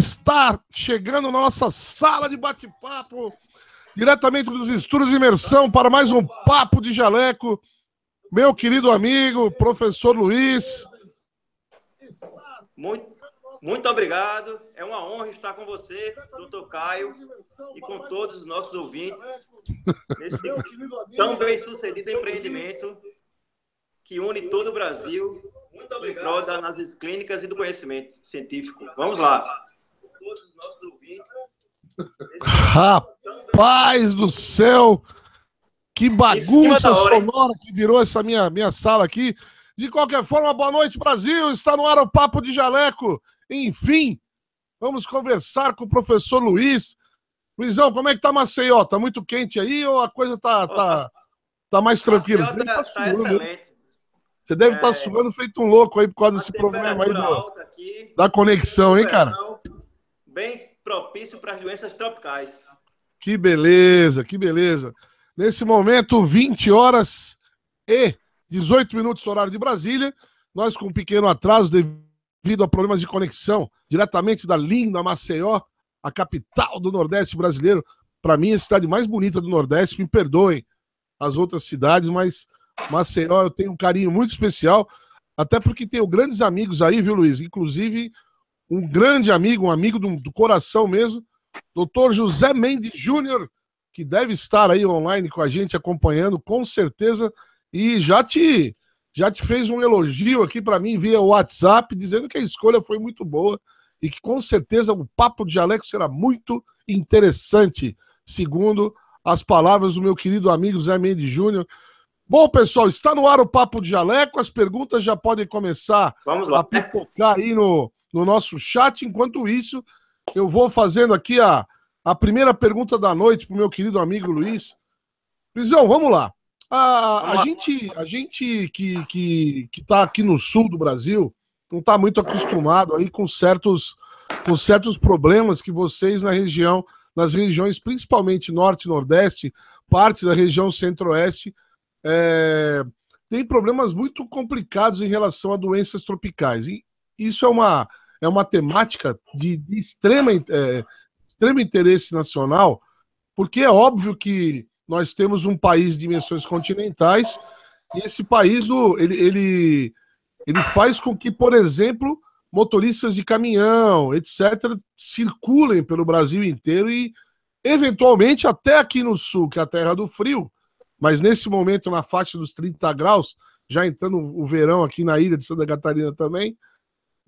está chegando na nossa sala de bate-papo, diretamente dos estudos de imersão, para mais um Papo de Jaleco. Meu querido amigo, professor Luiz. Muito, muito obrigado. É uma honra estar com você, doutor Caio, e com todos os nossos ouvintes nesse tão bem sucedido empreendimento que une todo o Brasil em prol das clínicas e do conhecimento científico. Vamos lá todos os nossos ouvintes. Rapaz do céu! Que bagunça sonora que virou essa minha, minha sala aqui. De qualquer forma, boa noite, Brasil! Está no ar o Papo de Jaleco. Enfim, vamos conversar com o professor Luiz. Luizão, como é que tá Maceió? Tá muito quente aí ou a coisa tá, tá, tá mais tranquila? Você deve tá, tá deve estar tá é... tá suando feito um louco aí por causa desse problema aí do, da conexão, hein, cara? Não bem propício para as doenças tropicais. Que beleza, que beleza. Nesse momento, 20 horas e 18 minutos, horário de Brasília. Nós com um pequeno atraso devido a problemas de conexão diretamente da linda Maceió, a capital do Nordeste brasileiro. Para mim, a cidade mais bonita do Nordeste, me perdoem as outras cidades, mas Maceió eu tenho um carinho muito especial, até porque tenho grandes amigos aí, viu, Luiz? Inclusive um grande amigo, um amigo do, do coração mesmo, doutor José Mendes Júnior, que deve estar aí online com a gente, acompanhando, com certeza, e já te, já te fez um elogio aqui para mim via WhatsApp, dizendo que a escolha foi muito boa e que com certeza o papo de Aleco será muito interessante, segundo as palavras do meu querido amigo Zé Mendes Júnior. Bom, pessoal, está no ar o Papo de Jaleco. As perguntas já podem começar Vamos lá. a pipocar aí no, no nosso chat. Enquanto isso, eu vou fazendo aqui a, a primeira pergunta da noite para o meu querido amigo Luiz. Luizão, vamos lá. A, a gente, a gente que está que, que tá aqui no sul do Brasil não está muito acostumado aí com certos, com certos problemas que vocês na região, nas regiões principalmente norte e nordeste, parte da região centro-oeste, é, tem problemas muito complicados em relação a doenças tropicais. E isso é uma, é uma temática de, de extrema, é, extremo interesse nacional, porque é óbvio que nós temos um país de dimensões continentais e esse país ele, ele, ele faz com que, por exemplo, motoristas de caminhão, etc., circulem pelo Brasil inteiro e, eventualmente, até aqui no sul, que é a terra do frio, mas nesse momento, na faixa dos 30 graus, já entrando o verão aqui na ilha de Santa Catarina também,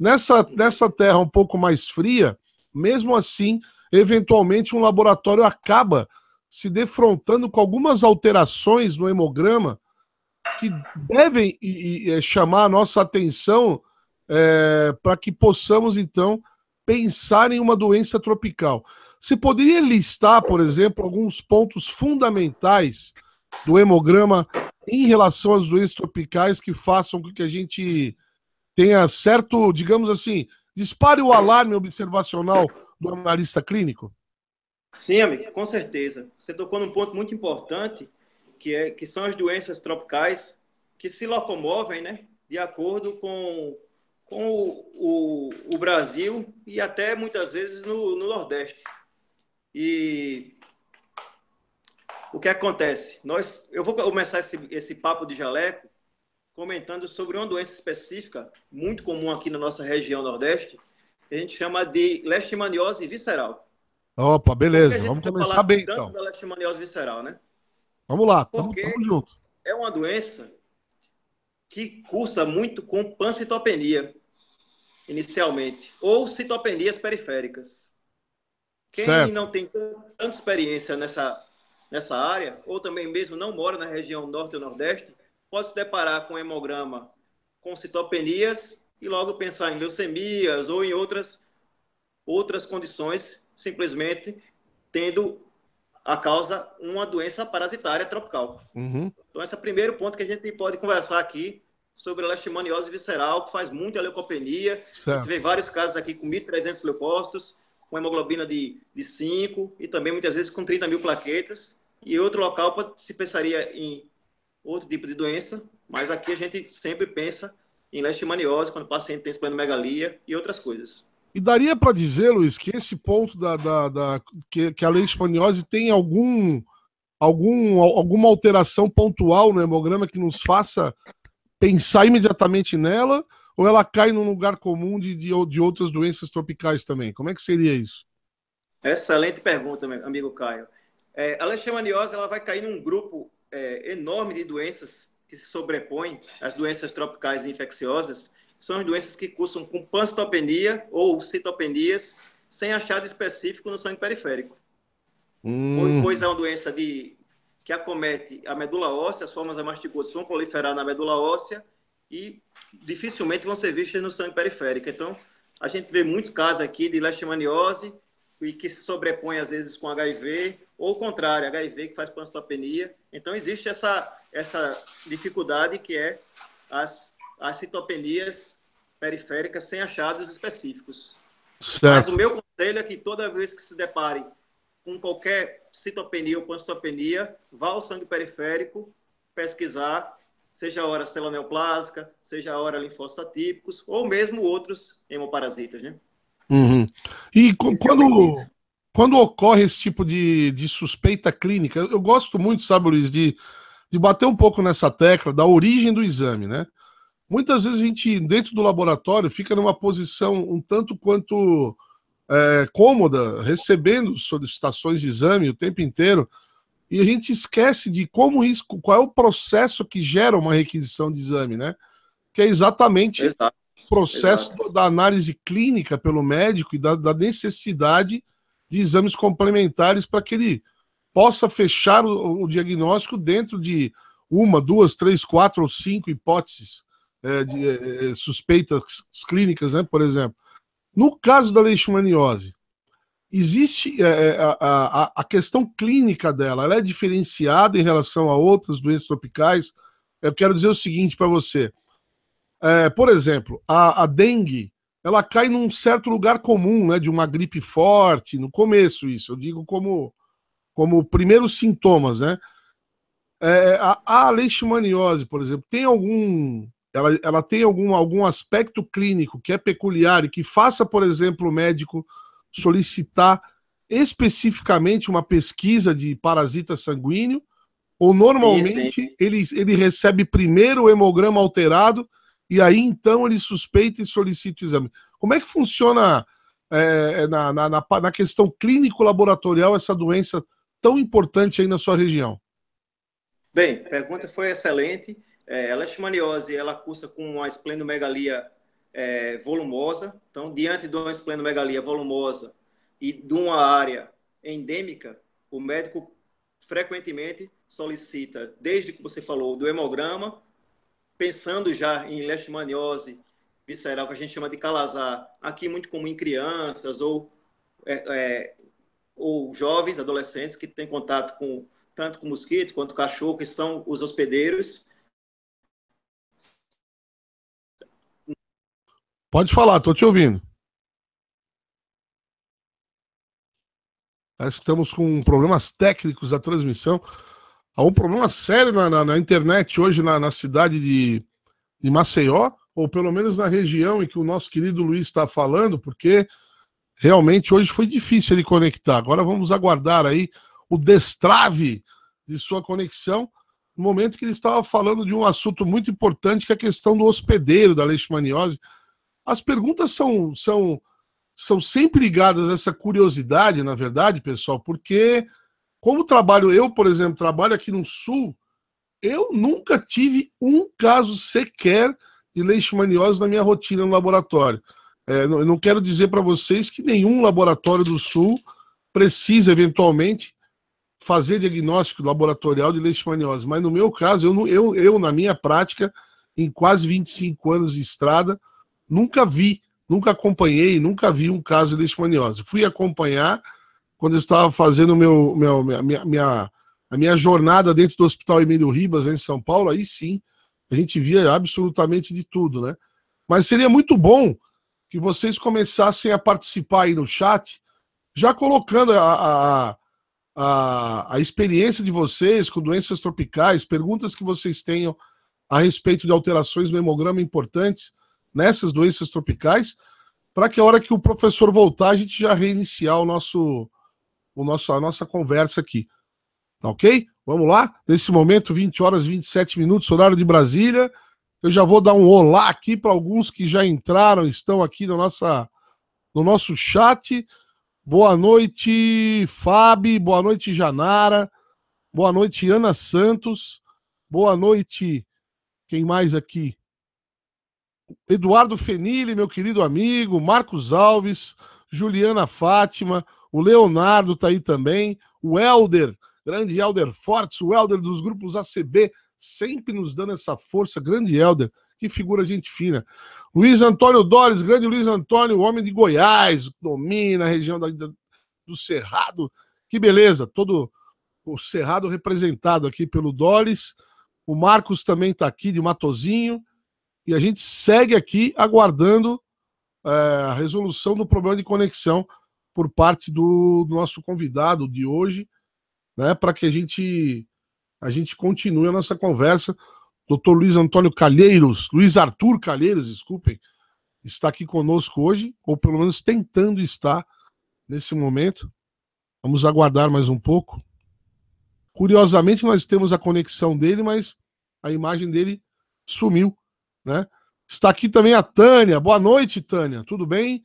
Nessa, nessa terra um pouco mais fria, mesmo assim, eventualmente um laboratório acaba se defrontando com algumas alterações no hemograma que devem e, e, é, chamar a nossa atenção é, para que possamos, então, pensar em uma doença tropical. Você poderia listar, por exemplo, alguns pontos fundamentais do hemograma em relação às doenças tropicais que façam com que a gente tenha certo, digamos assim, dispare o é. alarme observacional do analista clínico? Sim, amigo, com certeza. Você tocou num ponto muito importante, que, é, que são as doenças tropicais que se locomovem né, de acordo com, com o, o, o Brasil e até muitas vezes no, no Nordeste. E o que acontece? Nós, eu vou começar esse, esse papo de jaleco comentando sobre uma doença específica, muito comum aqui na nossa região Nordeste, que a gente chama de leishmaniose visceral. Opa, beleza, vamos começar bem tanto então. da leishmaniose visceral, né? Vamos lá, tamo, tamo junto. É uma doença que cursa muito com pancitopenia, inicialmente, ou citopenias periféricas. Quem certo. não tem tanta experiência nessa, nessa área, ou também mesmo não mora na região norte ou nordeste, pode se deparar com hemograma com citopenias e logo pensar em leucemias ou em outras, outras condições, simplesmente tendo a causa uma doença parasitária tropical. Uhum. Então, esse é o primeiro ponto que a gente pode conversar aqui sobre a leishmaniose visceral, que faz muita leucopenia. Certo. A gente vê vários casos aqui com 1.300 leucócitos, com hemoglobina de, de 5 e também muitas vezes com 30 mil plaquetas. E outro local se pensaria em outro tipo de doença, mas aqui a gente sempre pensa em leishmaniose quando o paciente tem esplenomegalia e outras coisas. E daria para dizer, Luiz, que esse ponto da, da, da que, que, a leishmaniose tem algum, algum, alguma alteração pontual no hemograma que nos faça pensar imediatamente nela, ou ela cai num lugar comum de, de, de outras doenças tropicais também? Como é que seria isso? Excelente pergunta, amigo Caio. É, a leishmaniose ela vai cair num grupo é, enorme de doenças que se sobrepõem às doenças tropicais infecciosas, são as doenças que cursam com pancitopenia ou citopenias sem achado específico no sangue periférico. Hum. Pois é uma doença de, que acomete a medula óssea, as formas amastigosas vão proliferar na medula óssea e dificilmente vão ser vistas no sangue periférico. Então, a gente vê muitos casos aqui de leishmaniose e que se sobrepõe às vezes com HIV, ou o contrário, HIV que faz pancitopenia. Então, existe essa, essa dificuldade que é as, as citopenias periféricas sem achados específicos. Certo. Mas o meu conselho é que toda vez que se deparem com qualquer citopenia ou pancitopenia, vá ao sangue periférico pesquisar, seja a hora célula seja a hora linfócitos atípicos, ou mesmo outros hemoparasitas, né? Uhum. E é quando, quando ocorre esse tipo de, de suspeita clínica, eu gosto muito, sabe, Luiz, de, de bater um pouco nessa tecla da origem do exame, né? Muitas vezes a gente, dentro do laboratório, fica numa posição um tanto quanto é, cômoda, recebendo solicitações de exame o tempo inteiro, e a gente esquece de como isso, qual é o processo que gera uma requisição de exame, né? Que é exatamente Exato processo Exato. da análise clínica pelo médico e da, da necessidade de exames complementares para que ele possa fechar o, o, diagnóstico dentro de uma, duas, três, quatro ou cinco hipóteses é, de, é, é suspeitas clínicas, né, por exemplo. No caso da leishmaniose, existe é, é a, a, a, questão clínica dela, ela é diferenciada em relação a outras doenças tropicais. Eu quero dizer o seguinte para você: é, por exemplo, a, a dengue, ela cai num certo lugar comum, né, de uma gripe forte, no começo isso, eu digo como como primeiros sintomas, né? É, a, a leishmaniose, por exemplo, tem algum ela, ela tem algum, algum aspecto clínico que é peculiar e que faça, por exemplo, o médico solicitar especificamente uma pesquisa de parasita sanguíneo, ou normalmente ele, ele recebe primeiro o hemograma alterado e aí então ele suspeita e solicita o exame. Como é que funciona é, é, na, na, na, na questão clínico-laboratorial essa doença tão importante aí na sua região? Bem, a pergunta foi excelente. É, a é leishmaniose, ela cursa com uma esplenomegalia é, volumosa. Então, diante de uma esplenomegalia volumosa e de uma área endêmica, o médico frequentemente solicita, desde que você falou, do hemograma, pensando já em leishmaniose visceral, que a gente chama de calazar, aqui muito comum em crianças ou, é, é, ou jovens, adolescentes que têm contato com tanto com mosquito quanto cachorro, que são os hospedeiros. Pode falar, estou te ouvindo. Nós estamos com problemas técnicos da transmissão. Há um problema sério na, na, na internet hoje na, na cidade de, de Maceió, ou pelo menos na região em que o nosso querido Luiz está falando, porque realmente hoje foi difícil ele conectar. Agora vamos aguardar aí o destrave de sua conexão no momento que ele estava falando de um assunto muito importante, que é a questão do hospedeiro, da leishmaniose. As perguntas são, são, são sempre ligadas a essa curiosidade, na verdade, pessoal, porque como trabalho, eu, por exemplo, trabalho aqui no Sul, eu nunca tive um caso sequer de leishmaniose na minha rotina no laboratório. É, eu não quero dizer para vocês que nenhum laboratório do Sul precisa, eventualmente, fazer diagnóstico laboratorial de leishmaniose. Mas no meu caso, eu, eu, eu na minha prática, em quase 25 anos de estrada, nunca vi, nunca acompanhei, nunca vi um caso de leishmaniose. Fui acompanhar quando eu estava fazendo meu, meu, minha, minha, a minha jornada dentro do Hospital Emílio Ribas, em São Paulo, aí sim, a gente via absolutamente de tudo, né? Mas seria muito bom que vocês começassem a participar aí no chat, já colocando a, a, a, a experiência de vocês com doenças tropicais, perguntas que vocês tenham a respeito de alterações no hemograma importantes nessas doenças tropicais, para que a hora que o professor voltar, a gente já reiniciar o nosso, o nosso, a nossa conversa aqui. Tá ok? Vamos lá? Nesse momento, 20 horas 27 minutos, horário de Brasília. Eu já vou dar um olá aqui para alguns que já entraram, estão aqui no nossa, no nosso chat. Boa noite, Fábio. Boa noite, Janara. Boa noite, Ana Santos. Boa noite, quem mais aqui? Eduardo Fenile meu querido amigo. Marcos Alves. Juliana Fátima. O Leonardo está aí também. O Helder, grande Helder Fortes, o Helder dos grupos ACB, sempre nos dando essa força. Grande Helder, que figura gente fina. Luiz Antônio Dores, grande Luiz Antônio, homem de Goiás, domina a região da, do Cerrado. Que beleza, todo o Cerrado representado aqui pelo Dores. O Marcos também está aqui de Matozinho. E a gente segue aqui aguardando é, a resolução do problema de conexão por parte do, do nosso convidado de hoje, né, para que a gente a gente continue a nossa conversa. Dr. Luiz Antônio Calheiros, Luiz Arthur Calheiros, desculpem, está aqui conosco hoje, ou pelo menos tentando estar nesse momento. Vamos aguardar mais um pouco. Curiosamente, nós temos a conexão dele, mas a imagem dele sumiu, né? Está aqui também a Tânia. Boa noite, Tânia. Tudo bem?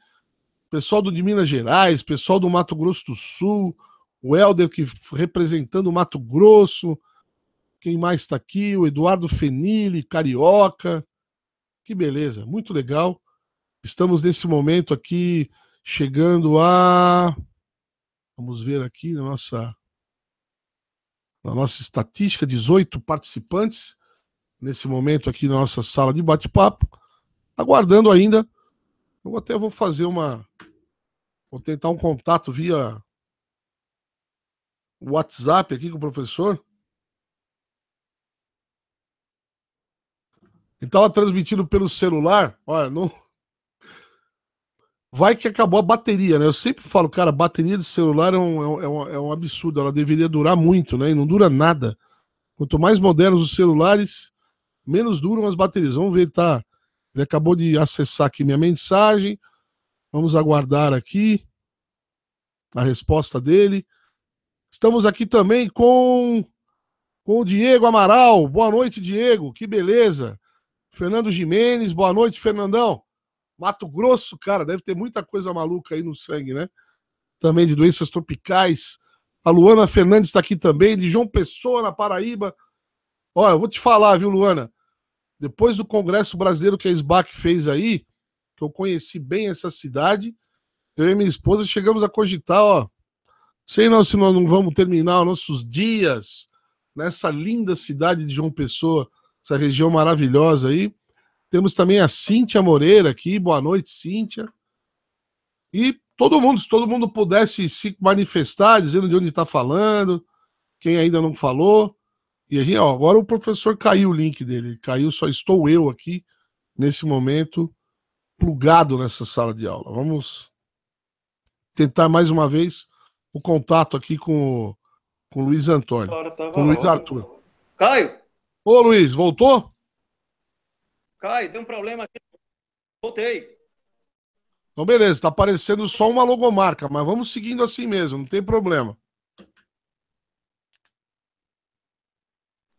pessoal do de Minas Gerais, pessoal do Mato Grosso do Sul, o Helder que representando o Mato Grosso, quem mais está aqui? O Eduardo Fenile, Carioca. Que beleza, muito legal. Estamos nesse momento aqui chegando a Vamos ver aqui na nossa na nossa estatística, 18 participantes nesse momento aqui na nossa sala de bate-papo, aguardando ainda. Eu até vou fazer uma Vou tentar um contato via WhatsApp aqui com o professor. Então ela transmitindo pelo celular, olha, não. Vai que acabou a bateria, né? Eu sempre falo, cara, bateria de celular é, é um, é um, é um absurdo. Ela deveria durar muito, né? E não dura nada. Quanto mais modernos os celulares, menos duram as baterias. Vamos ver, tá? Ele acabou de acessar aqui minha mensagem. Vamos aguardar aqui a resposta dele. Estamos aqui também com, com o Diego Amaral. Boa noite, Diego. Que beleza. Fernando Jimenez. Boa noite, Fernandão. Mato Grosso, cara, deve ter muita coisa maluca aí no sangue, né? Também de doenças tropicais. A Luana Fernandes está aqui também, de João Pessoa, na Paraíba. Olha, eu vou te falar, viu, Luana? Depois do Congresso Brasileiro que a SBAC fez aí, que eu conheci bem essa cidade. Eu e minha esposa chegamos a cogitar, ó. Sei não se nós não vamos terminar nossos dias nessa linda cidade de João Pessoa, essa região maravilhosa aí. Temos também a Cíntia Moreira aqui. Boa noite, Cíntia. E todo mundo, se todo mundo pudesse se manifestar, dizendo de onde está falando, quem ainda não falou. E aí, ó, agora o professor caiu o link dele, caiu, só estou eu aqui nesse momento plugado nessa sala de aula. Vamos tentar mais uma vez o contato aqui com, com o Luiz Antônio, com o Luiz Arthur. Caio! Ô Luiz, voltou? Caio, tem um problema aqui. Voltei. Então, beleza, está aparecendo só uma logomarca, mas vamos seguindo assim mesmo, não tem problema.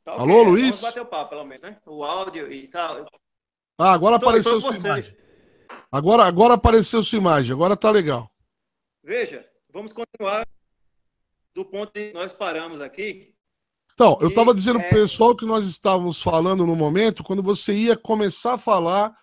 Tá okay. Alô, então Luiz? Vamos bater o papo, pelo menos, né? O áudio e tal. Ah, agora apareceu o seu Agora, agora apareceu sua imagem, agora tá legal. Veja, vamos continuar do ponto que nós paramos aqui. Então, eu estava dizendo para o é- pessoal que nós estávamos falando no momento, quando você ia começar a falar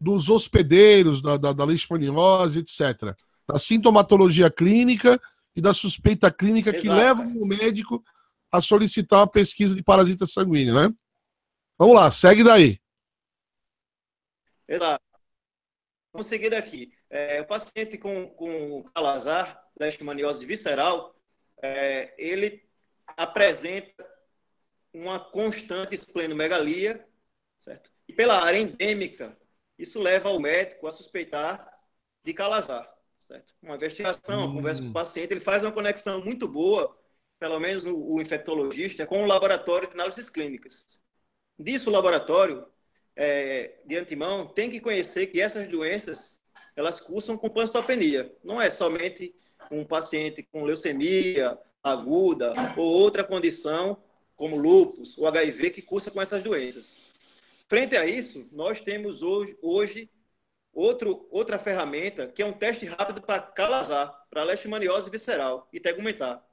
dos hospedeiros, da, da, da leishmaniose, etc. Da sintomatologia clínica e da suspeita clínica Exato. que leva o médico a solicitar a pesquisa de parasita sanguínea, né? Vamos lá, segue daí. Exato. Vamos seguir daqui. É, o paciente com, com calazar, leishmaniose visceral, é, ele apresenta uma constante esplenomegalia, certo? E pela área endêmica, isso leva o médico a suspeitar de calazar, certo? Uma investigação, uma conversa com o hum. paciente, ele faz uma conexão muito boa, pelo menos o, o infectologista, com o laboratório de análises clínicas. Disso, o laboratório é, de antemão, tem que conhecer que essas doenças elas cursam com pancitopenia. Não é somente um paciente com leucemia aguda ou outra condição, como lúpus ou HIV, que cursa com essas doenças. Frente a isso, nós temos hoje, hoje outro, outra ferramenta, que é um teste rápido para calazar, para leishmaniose visceral e tegumentar.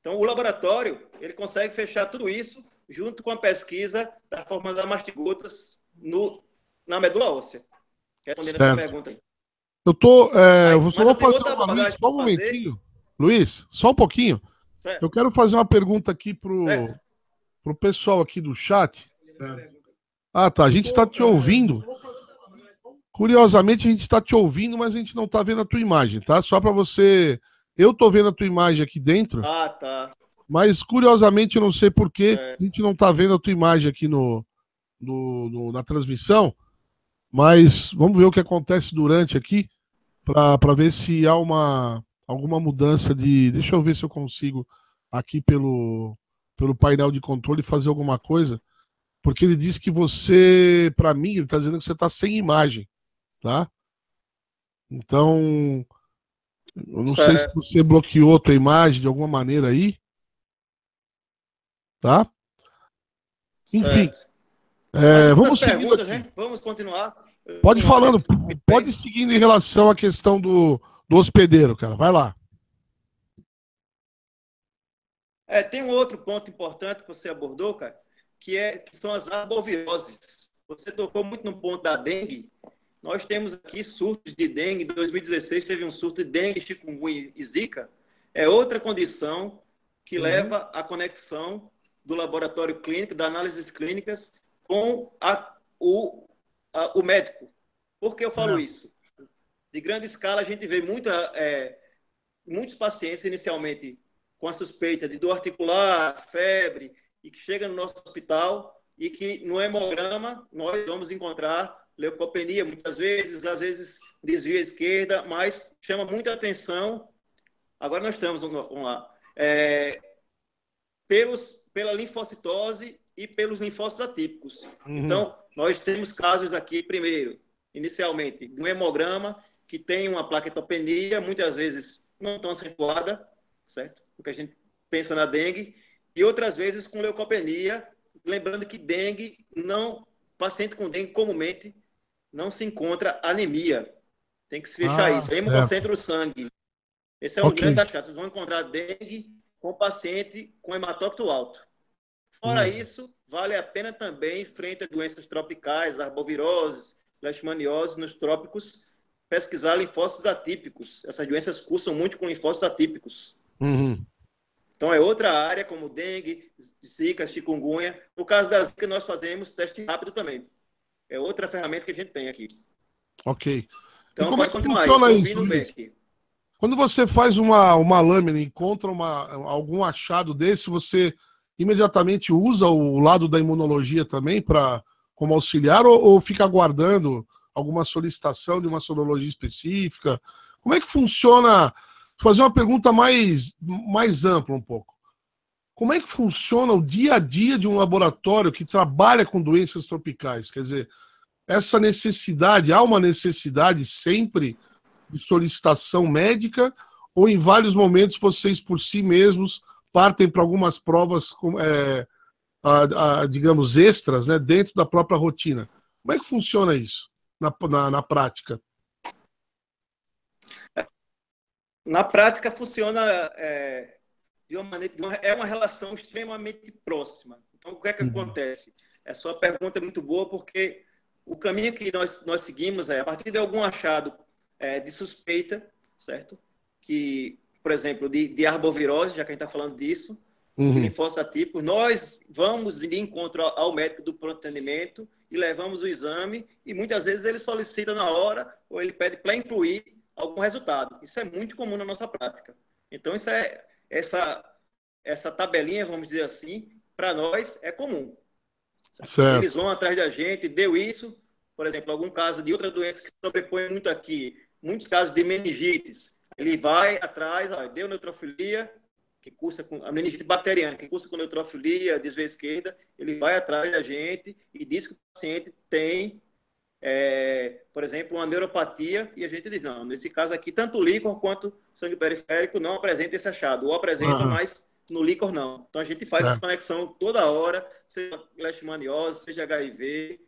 Então, o laboratório ele consegue fechar tudo isso junto com a pesquisa da forma da mastigotas no, na medula óssea. Respondendo certo. essa pergunta aí. Eu tô. É, eu vou fazer uma, Luiz, só um momentinho. Luiz, só um pouquinho. Certo. Eu quero fazer uma pergunta aqui pro, pro pessoal aqui do chat. É. Ah, tá. A gente está te ouvindo. Curiosamente, a gente está te ouvindo, mas a gente não está vendo a tua imagem, tá? Só para você. Eu tô vendo a tua imagem aqui dentro. Ah, tá. Mas curiosamente, eu não sei porquê, é. a gente não está vendo a tua imagem aqui no, no, no, na transmissão, mas vamos ver o que acontece durante aqui para ver se há uma, alguma mudança de. Deixa eu ver se eu consigo aqui pelo, pelo painel de controle fazer alguma coisa, porque ele disse que você, para mim, ele está dizendo que você está sem imagem, tá? Então, eu não sei se você bloqueou a tua imagem de alguma maneira aí. Tá? Enfim. É. É, vamos seguir aqui. Né? Vamos continuar. Pode falando, pode seguindo em relação à questão do, do hospedeiro, cara. Vai lá. É, tem um outro ponto importante que você abordou, cara, que, é, que são as arboviroses. Você tocou muito no ponto da dengue. Nós temos aqui surtos de dengue. Em 2016 teve um surto de dengue, chikungunya e zika. É outra condição que uhum. leva à conexão do laboratório clínico, das análises clínicas, com a, o, a, o médico. Por que eu falo Não. isso? De grande escala, a gente vê muita, é, muitos pacientes inicialmente com a suspeita de dor articular, febre, e que chega no nosso hospital e que no hemograma nós vamos encontrar leucopenia muitas vezes, às vezes desvio à esquerda, mas chama muita atenção. Agora nós estamos, vamos lá, é, pelos pela linfocitose e pelos linfócitos atípicos. Uhum. Então, nós temos casos aqui, primeiro, inicialmente, um hemograma que tem uma plaquetopenia, muitas vezes não tão acentuada, certo? O que a gente pensa na dengue, e outras vezes com leucopenia, lembrando que dengue não, paciente com dengue comumente não se encontra anemia. Tem que se fechar ah, isso. Hemocentro é. é. sangue. Esse é um okay. grande achado. Vocês vão encontrar dengue com paciente com hematócrito alto. Fora hum. isso, vale a pena também, frente a doenças tropicais, arboviroses, leishmaniose nos trópicos, pesquisar linfócitos atípicos. Essas doenças cursam muito com linfócitos atípicos. Uhum. Então, é outra área, como dengue, zika, chikungunya. No caso da zika, nós fazemos teste rápido também. É outra ferramenta que a gente tem aqui. Ok. Então, e como é que funciona isso? Quando você faz uma, uma lâmina e encontra uma, algum achado desse, você imediatamente usa o lado da imunologia também para como auxiliar ou, ou fica aguardando alguma solicitação de uma sorologia específica? Como é que funciona? Vou fazer uma pergunta mais, mais ampla um pouco. Como é que funciona o dia a dia de um laboratório que trabalha com doenças tropicais? Quer dizer, essa necessidade, há uma necessidade sempre solicitação médica ou em vários momentos vocês por si mesmos partem para algumas provas, é, a, a, digamos, extras, né, dentro da própria rotina. Como é que funciona isso na, na, na prática? Na prática funciona é, de uma maneira, de uma, é uma relação extremamente próxima. Então o que é que uhum. acontece? Essa é, sua pergunta é muito boa porque o caminho que nós nós seguimos é a partir de algum achado é, de suspeita, certo? Que, por exemplo, de, de arbovirose, já que a gente está falando disso, uhum. linfócitos atípicos, nós vamos de encontro ao médico do pronto atendimento e levamos o exame e muitas vezes ele solicita na hora ou ele pede para incluir algum resultado. Isso é muito comum na nossa prática. Então, isso é essa essa tabelinha, vamos dizer assim, para nós é comum. Certo. Eles vão atrás da gente, deu isso, por exemplo, algum caso de outra doença que sobrepõe muito aqui, muitos casos de meningites. Ele vai atrás, ó, deu neutrofilia, que cursa com a meningite bacteriana, que cursa com neutrofilia, desvio esquerda, ele vai atrás da gente e diz que o paciente tem, é, por exemplo, uma neuropatia, e a gente diz, não, nesse caso aqui, tanto o líquor quanto sangue periférico não apresenta esse achado, ou apresenta, uhum. mas no líquor não. Então a gente faz tá. essa desconexão toda hora, seja leishmaniose, seja HIV,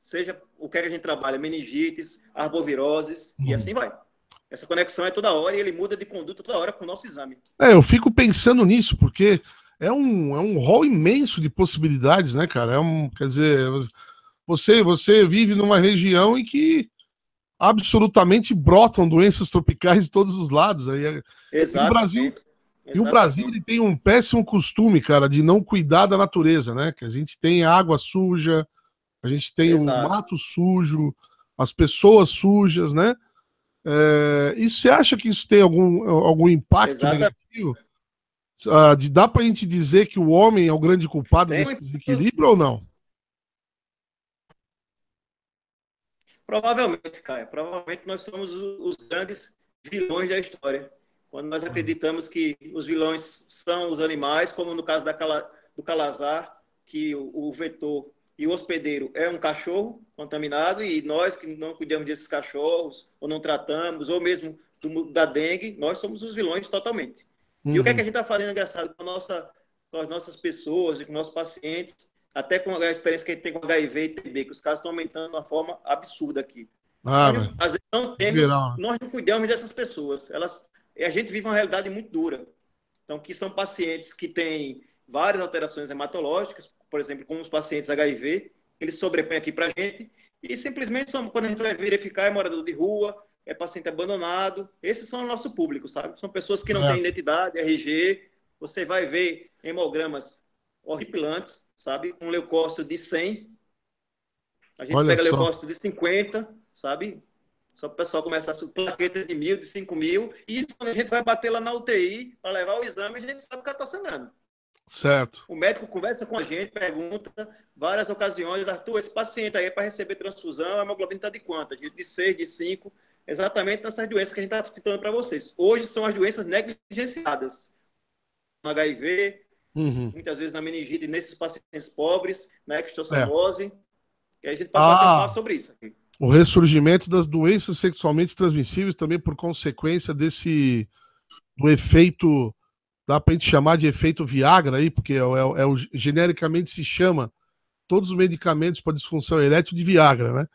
seja o que, é que a gente trabalha, meningites, arboviroses, e uhum. assim vai. Essa conexão é toda hora e ele muda de conduta toda hora com o nosso exame. É, eu fico pensando nisso, porque é um, é um rol imenso de possibilidades, né, cara? É um, quer dizer, você, você vive numa região em que absolutamente brotam doenças tropicais de todos os lados. Aí, é- Exato. O Brasil, e o Brasil ele tem um péssimo costume, cara, de não cuidar da natureza, né? Que a gente tem água suja, a gente tem Exato. um mato sujo, as pessoas sujas, né? É, e você acha que isso tem algum, algum impacto negativo? Ah, de, dá para a gente dizer que o homem é o grande culpado tem desse desequilíbrio ou não? Provavelmente, Caio. Provavelmente nós somos os grandes vilões da história. Quando nós uhum. acreditamos que os vilões são os animais, como no caso da, do Calazar, que o, o vetor e o hospedeiro é um cachorro contaminado e nós que não cuidamos desses cachorros, ou não tratamos, ou mesmo do, da dengue, nós somos os vilões totalmente. Uhum. E o que, é que a uhum. gente está fazendo, engraçado, com, nossa, com as nossas pessoas e com nossos pacientes, até com a experiência que a gente tem com HIV e TB, que os casos estão aumentando de uma forma absurda aqui. Ah, às vezes não temos, né? nós não cuidamos dessas pessoas. Elas, a gente vive uma realidade muito dura. Então, que são pacientes que têm várias alterações hematológicas, por exemplo, com os pacientes HIV, eles sobrepõem aqui para a gente e simplesmente são, quando a gente vai verificar, é morador de rua, é paciente abandonado. Esses são o nosso público, sabe? São pessoas que não é. têm identidade, RG. Você vai ver hemogramas horripilantes, sabe? Um leucócito de 100. A gente Olha pega só. leucócito de 50, sabe? Só para o pessoal começar a plaqueta de mil, de cinco mil. E isso, quando a gente vai bater lá na UTI para levar o exame, a gente sabe que o cara está sangrando. Certo. O médico conversa com a gente, pergunta várias ocasiões, Arthur, esse paciente aí é para receber transfusão, a hemoglobina está de quanto? De 6, de 5, exatamente nessas doenças que a gente está citando para vocês. Hoje são as doenças negligenciadas. No HIV, uhum. muitas vezes na meningite, nesses pacientes pobres, na extossomose, é. a gente pode ah. falar sobre isso. Aqui. O ressurgimento das doenças sexualmente transmissíveis também por consequência desse do efeito dá para a gente chamar de efeito Viagra aí, porque é, é, é, o, é genericamente se chama todos os medicamentos para disfunção erétil de Viagra, né?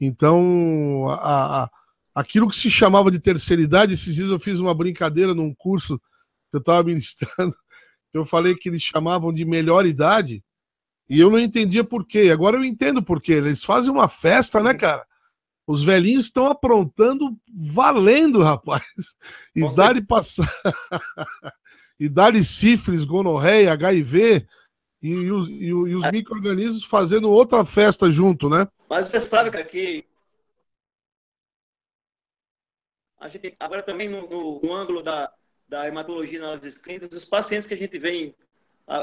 Então, a, a, aquilo que se chamava de terceira idade, esses dias eu fiz uma brincadeira num curso que eu estava ministrando, eu falei que eles chamavam de melhor idade, e eu não entendia por quê. Agora eu entendo por quê. Eles fazem uma festa, né, cara? Os velhinhos estão aprontando valendo, rapaz. Idade passada. e dá-lhe sífilis, gonorreia, HIV e, e os, e, e os é. micro-organismos fazendo outra festa junto, né? Mas você sabe que aqui. A gente, agora também no, no, no ângulo da, da hematologia nas análises clínicas, os pacientes que a gente vem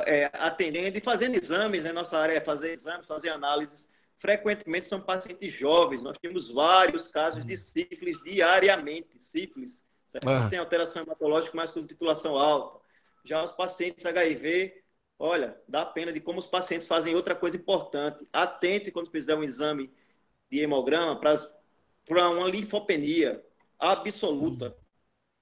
é, atendendo e fazendo exames, né? Nossa área é fazer exames, fazer análises frequentemente são pacientes jovens. Nós temos vários casos de sífilis diariamente, sífilis, é. sem alteração hematológica, mas com titulação alta. Já os pacientes HIV, olha, dá pena de como os pacientes fazem outra coisa importante. Atente quando fizer um exame de hemograma para uma linfopenia absoluta.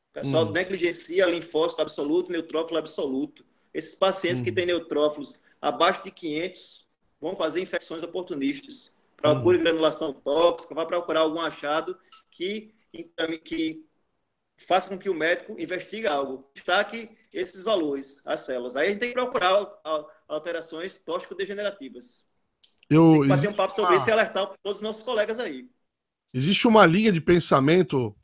O pessoal hum. negligencia linfócito absoluto, neutrófilo absoluto. Esses pacientes hum. que têm neutrófilos abaixo de 500 vão fazer infecções oportunistas. Hum. Procure hum. granulação tóxica, vai procurar algum achado que, que faça com que o médico investigue algo, destaque esses valores, as células. Aí a gente tem que procurar alterações tóxico-degenerativas. Eu... Tem que um papo sobre ah. isso e alertar todos os nossos colegas aí. Existe uma linha de pensamento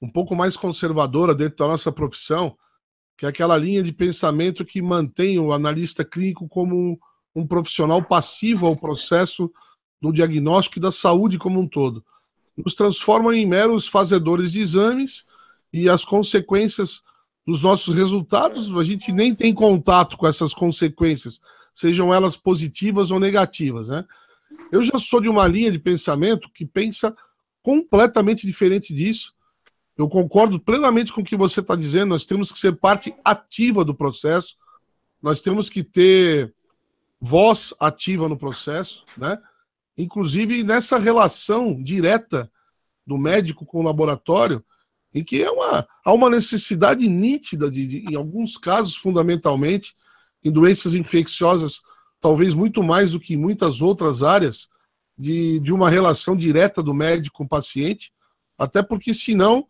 um pouco mais conservadora dentro da nossa profissão, que é aquela linha de pensamento que mantém o analista clínico como um profissional passivo ao processo do diagnóstico e da saúde como um todo. Nos transforma em meros fazedores de exames e as consequências dos nossos resultados, a gente nem tem contato com essas consequências, sejam elas positivas ou negativas, né? Eu já sou de uma linha de pensamento que pensa completamente diferente disso. Eu concordo plenamente com o que você está dizendo. Nós temos que ser parte ativa do processo. Nós temos que ter voz ativa no processo, né? Inclusive nessa relação direta do médico com o laboratório, em que é uma, há uma necessidade nítida, de, de, em alguns casos, fundamentalmente, em doenças infecciosas, talvez muito mais do que em muitas outras áreas, de, de uma relação direta do médico com o paciente, até porque senão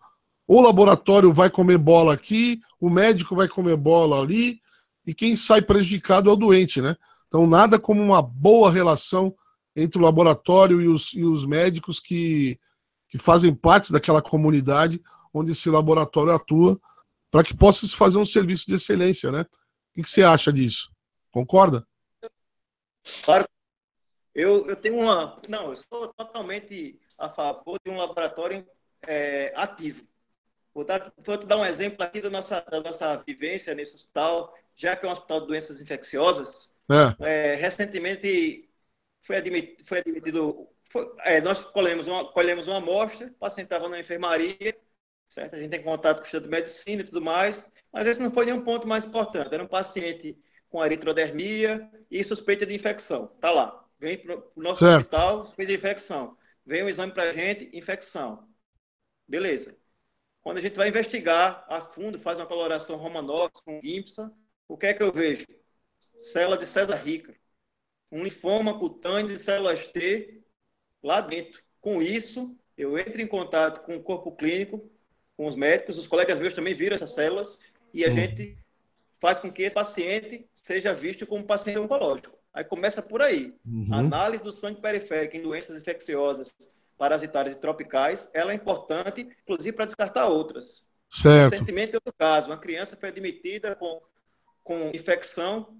o laboratório vai comer bola aqui, o médico vai comer bola ali, e quem sai prejudicado é o doente, né? Então, nada como uma boa relação entre o laboratório e os, e os médicos que, que fazem parte daquela comunidade onde esse laboratório atua, para que possa se fazer um serviço de excelência, né? O que você acha disso? Concorda? Claro. Eu, eu tenho uma. Não, eu sou totalmente a favor de um laboratório é, ativo. Vou, dar, vou te dar um exemplo aqui da nossa, da nossa vivência nesse hospital, já que é um hospital de doenças infecciosas. É. É, recentemente foi, admitido. Foi admitido foi, é, nós colhemos uma, colhemos uma amostra, o paciente estava na enfermaria, certo? A gente tem contato com o estudo de medicina e tudo mais, mas esse não foi nenhum ponto mais importante. Era um paciente com eritrodermia e suspeita de infecção. Tá lá. Vem para o nosso certo. hospital, suspeita de infecção. Vem um exame para a gente, infecção. Beleza. Quando a gente vai investigar a fundo, faz uma coloração romanox com IMSA, o que é que eu vejo? Célula de César Rica. Um linfoma cutâneo de células T lá dentro. Com isso, eu entro em contato com o corpo clínico, com os médicos, os colegas meus também viram essas células e a hum. gente faz com que esse paciente seja visto como paciente oncológico. Aí começa por aí. Uhum. A análise do sangue periférico em doenças infecciosas, parasitárias e tropicais, ela é importante, inclusive, para descartar outras. Certo. Recentemente, outro caso, uma criança foi admitida com, com infecção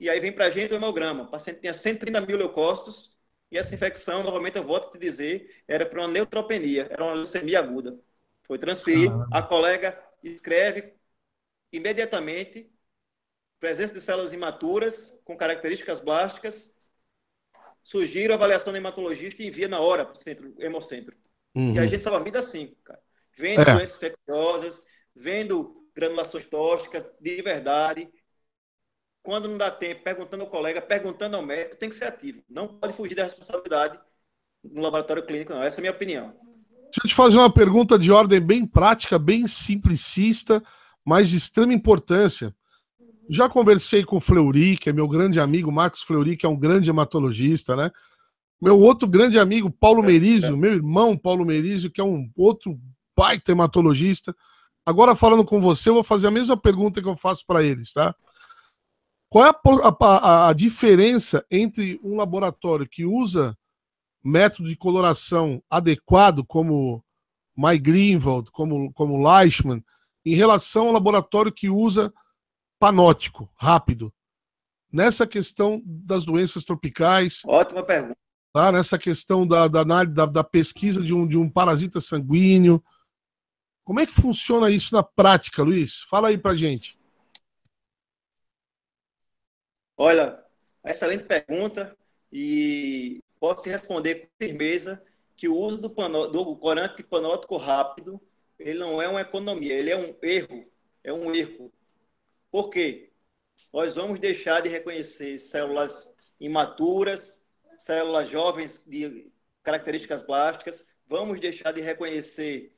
e aí vem para a gente o hemograma. O paciente tinha 130 mil leucócitos e essa infecção, novamente eu volto a te dizer, era para uma neutropenia, era uma leucemia aguda. Foi transferido, ah. a colega escreve imediatamente presença de células imaturas com características blásticas. Sugiro a avaliação do hematologista e envia na hora para o centro, hemocentro. Uhum. E a uhum. gente salva a vida assim, cara. Vendo é. doenças infecciosas, vendo granulações tóxicas de verdade. Quando não dá tempo, perguntando ao colega, perguntando ao médico, tem que ser ativo. Não pode fugir da responsabilidade no laboratório clínico, não. Essa é a minha opinião. Deixa eu te fazer uma pergunta de ordem bem prática, bem simplicista, mas de extrema importância. Já conversei com o Fleury, que é meu grande amigo, Marcos Fleury, que é um grande hematologista, né? Meu outro grande amigo, Paulo é, Merizio, é. meu irmão Paulo Merizio, que é um outro baita hematologista. Agora, falando com você, eu vou fazer a mesma pergunta que eu faço para eles, tá? Qual é a, a, a diferença entre um laboratório que usa método de coloração adequado, como Mike Greenwald, como, como Leishman, em relação ao laboratório que usa panótico, rápido. Nessa questão das doenças tropicais. Ótima pergunta. Tá? Nessa questão da, da, da, da pesquisa de um, de um parasita sanguíneo. Como é que funciona isso na prática, Luiz? Fala aí pra gente. Olha, excelente pergunta. E posso te responder com firmeza que o uso do, do corante panótico rápido ele não é uma economia, ele é um erro. É um erro. Por quê? Nós vamos deixar de reconhecer células imaturas, células jovens de características plásticas, vamos deixar de reconhecer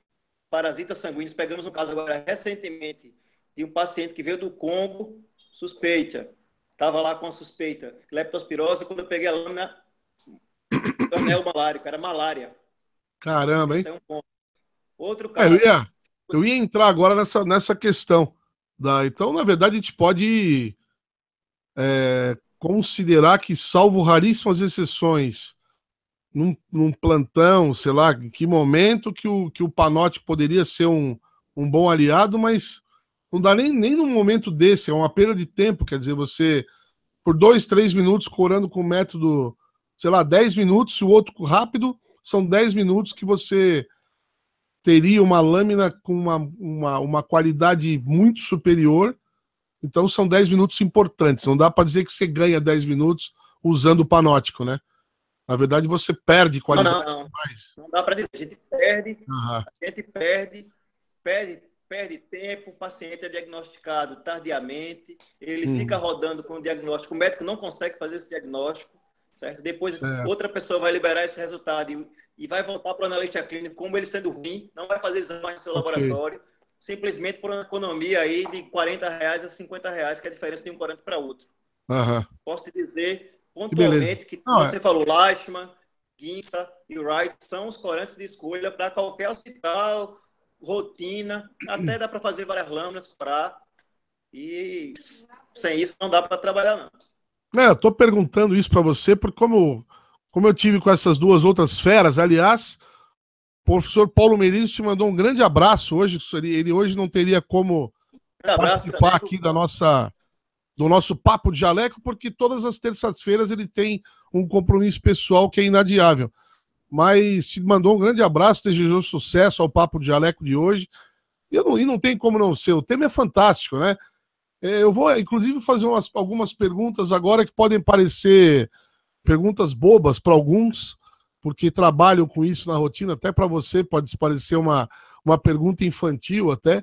parasitas sanguíneos. Pegamos um caso agora recentemente de um paciente que veio do Congo, suspeita. Estava lá com a suspeita, leptospirose, quando eu peguei a lâmina, Anel então, né, malário, era malária. Caramba, hein? É um Outro cara. É, eu, ia, eu ia entrar agora nessa, nessa questão. Da, então, na verdade, a gente pode é, considerar que, salvo raríssimas exceções, num, num, plantão, sei lá, em que momento que o, que o Panotti poderia ser um, um bom aliado, mas não dá nem, nem num momento desse, é uma perda de tempo, quer dizer, você por dois, três minutos corando com o método sei lá, 10 minutos, se o outro rápido, são 10 minutos que você teria uma lâmina com uma, uma, uma qualidade muito superior. Então são 10 minutos importantes. Não dá para dizer que você ganha 10 minutos usando o panóptico, né? Na verdade, você perde qualidade. Não, não, não. não dá para dizer. A gente perde, uhum. a gente perde, perde, perde tempo. O paciente é diagnosticado tardiamente, ele hum. fica rodando com o diagnóstico. O médico não consegue fazer esse diagnóstico certo? Depois certo. outra pessoa vai liberar esse resultado e, e vai voltar para o analista clínico como ele sendo ruim, não vai fazer exame no seu okay. laboratório, simplesmente por uma economia aí de 40 reais a 50 reais, que é a diferença de um corante para outro. Uhum. Posso te dizer pontualmente que, que não, você é. falou Leishman, guinça e Wright são os corantes de escolha para qualquer hospital, rotina, até dá para fazer várias lâminas para e sem isso não dá para trabalhar não. É, eu tô perguntando isso para você, porque como, como eu tive com essas duas outras feras, aliás, o professor Paulo Meirinho te mandou um grande abraço hoje. Ele hoje não teria como um participar também, aqui do... da nossa, do nosso Papo de Jaleco, porque todas as terças-feiras ele tem um compromisso pessoal que é inadiável. Mas te mandou um grande abraço, desejou sucesso ao Papo de Jaleco de hoje. E não, e não tem como não ser. O tema é fantástico, né? É, eu vou, inclusive, fazer umas, algumas perguntas agora que podem parecer perguntas bobas para alguns, porque trabalham com isso na rotina. Até para você pode parecer uma, uma pergunta infantil, até,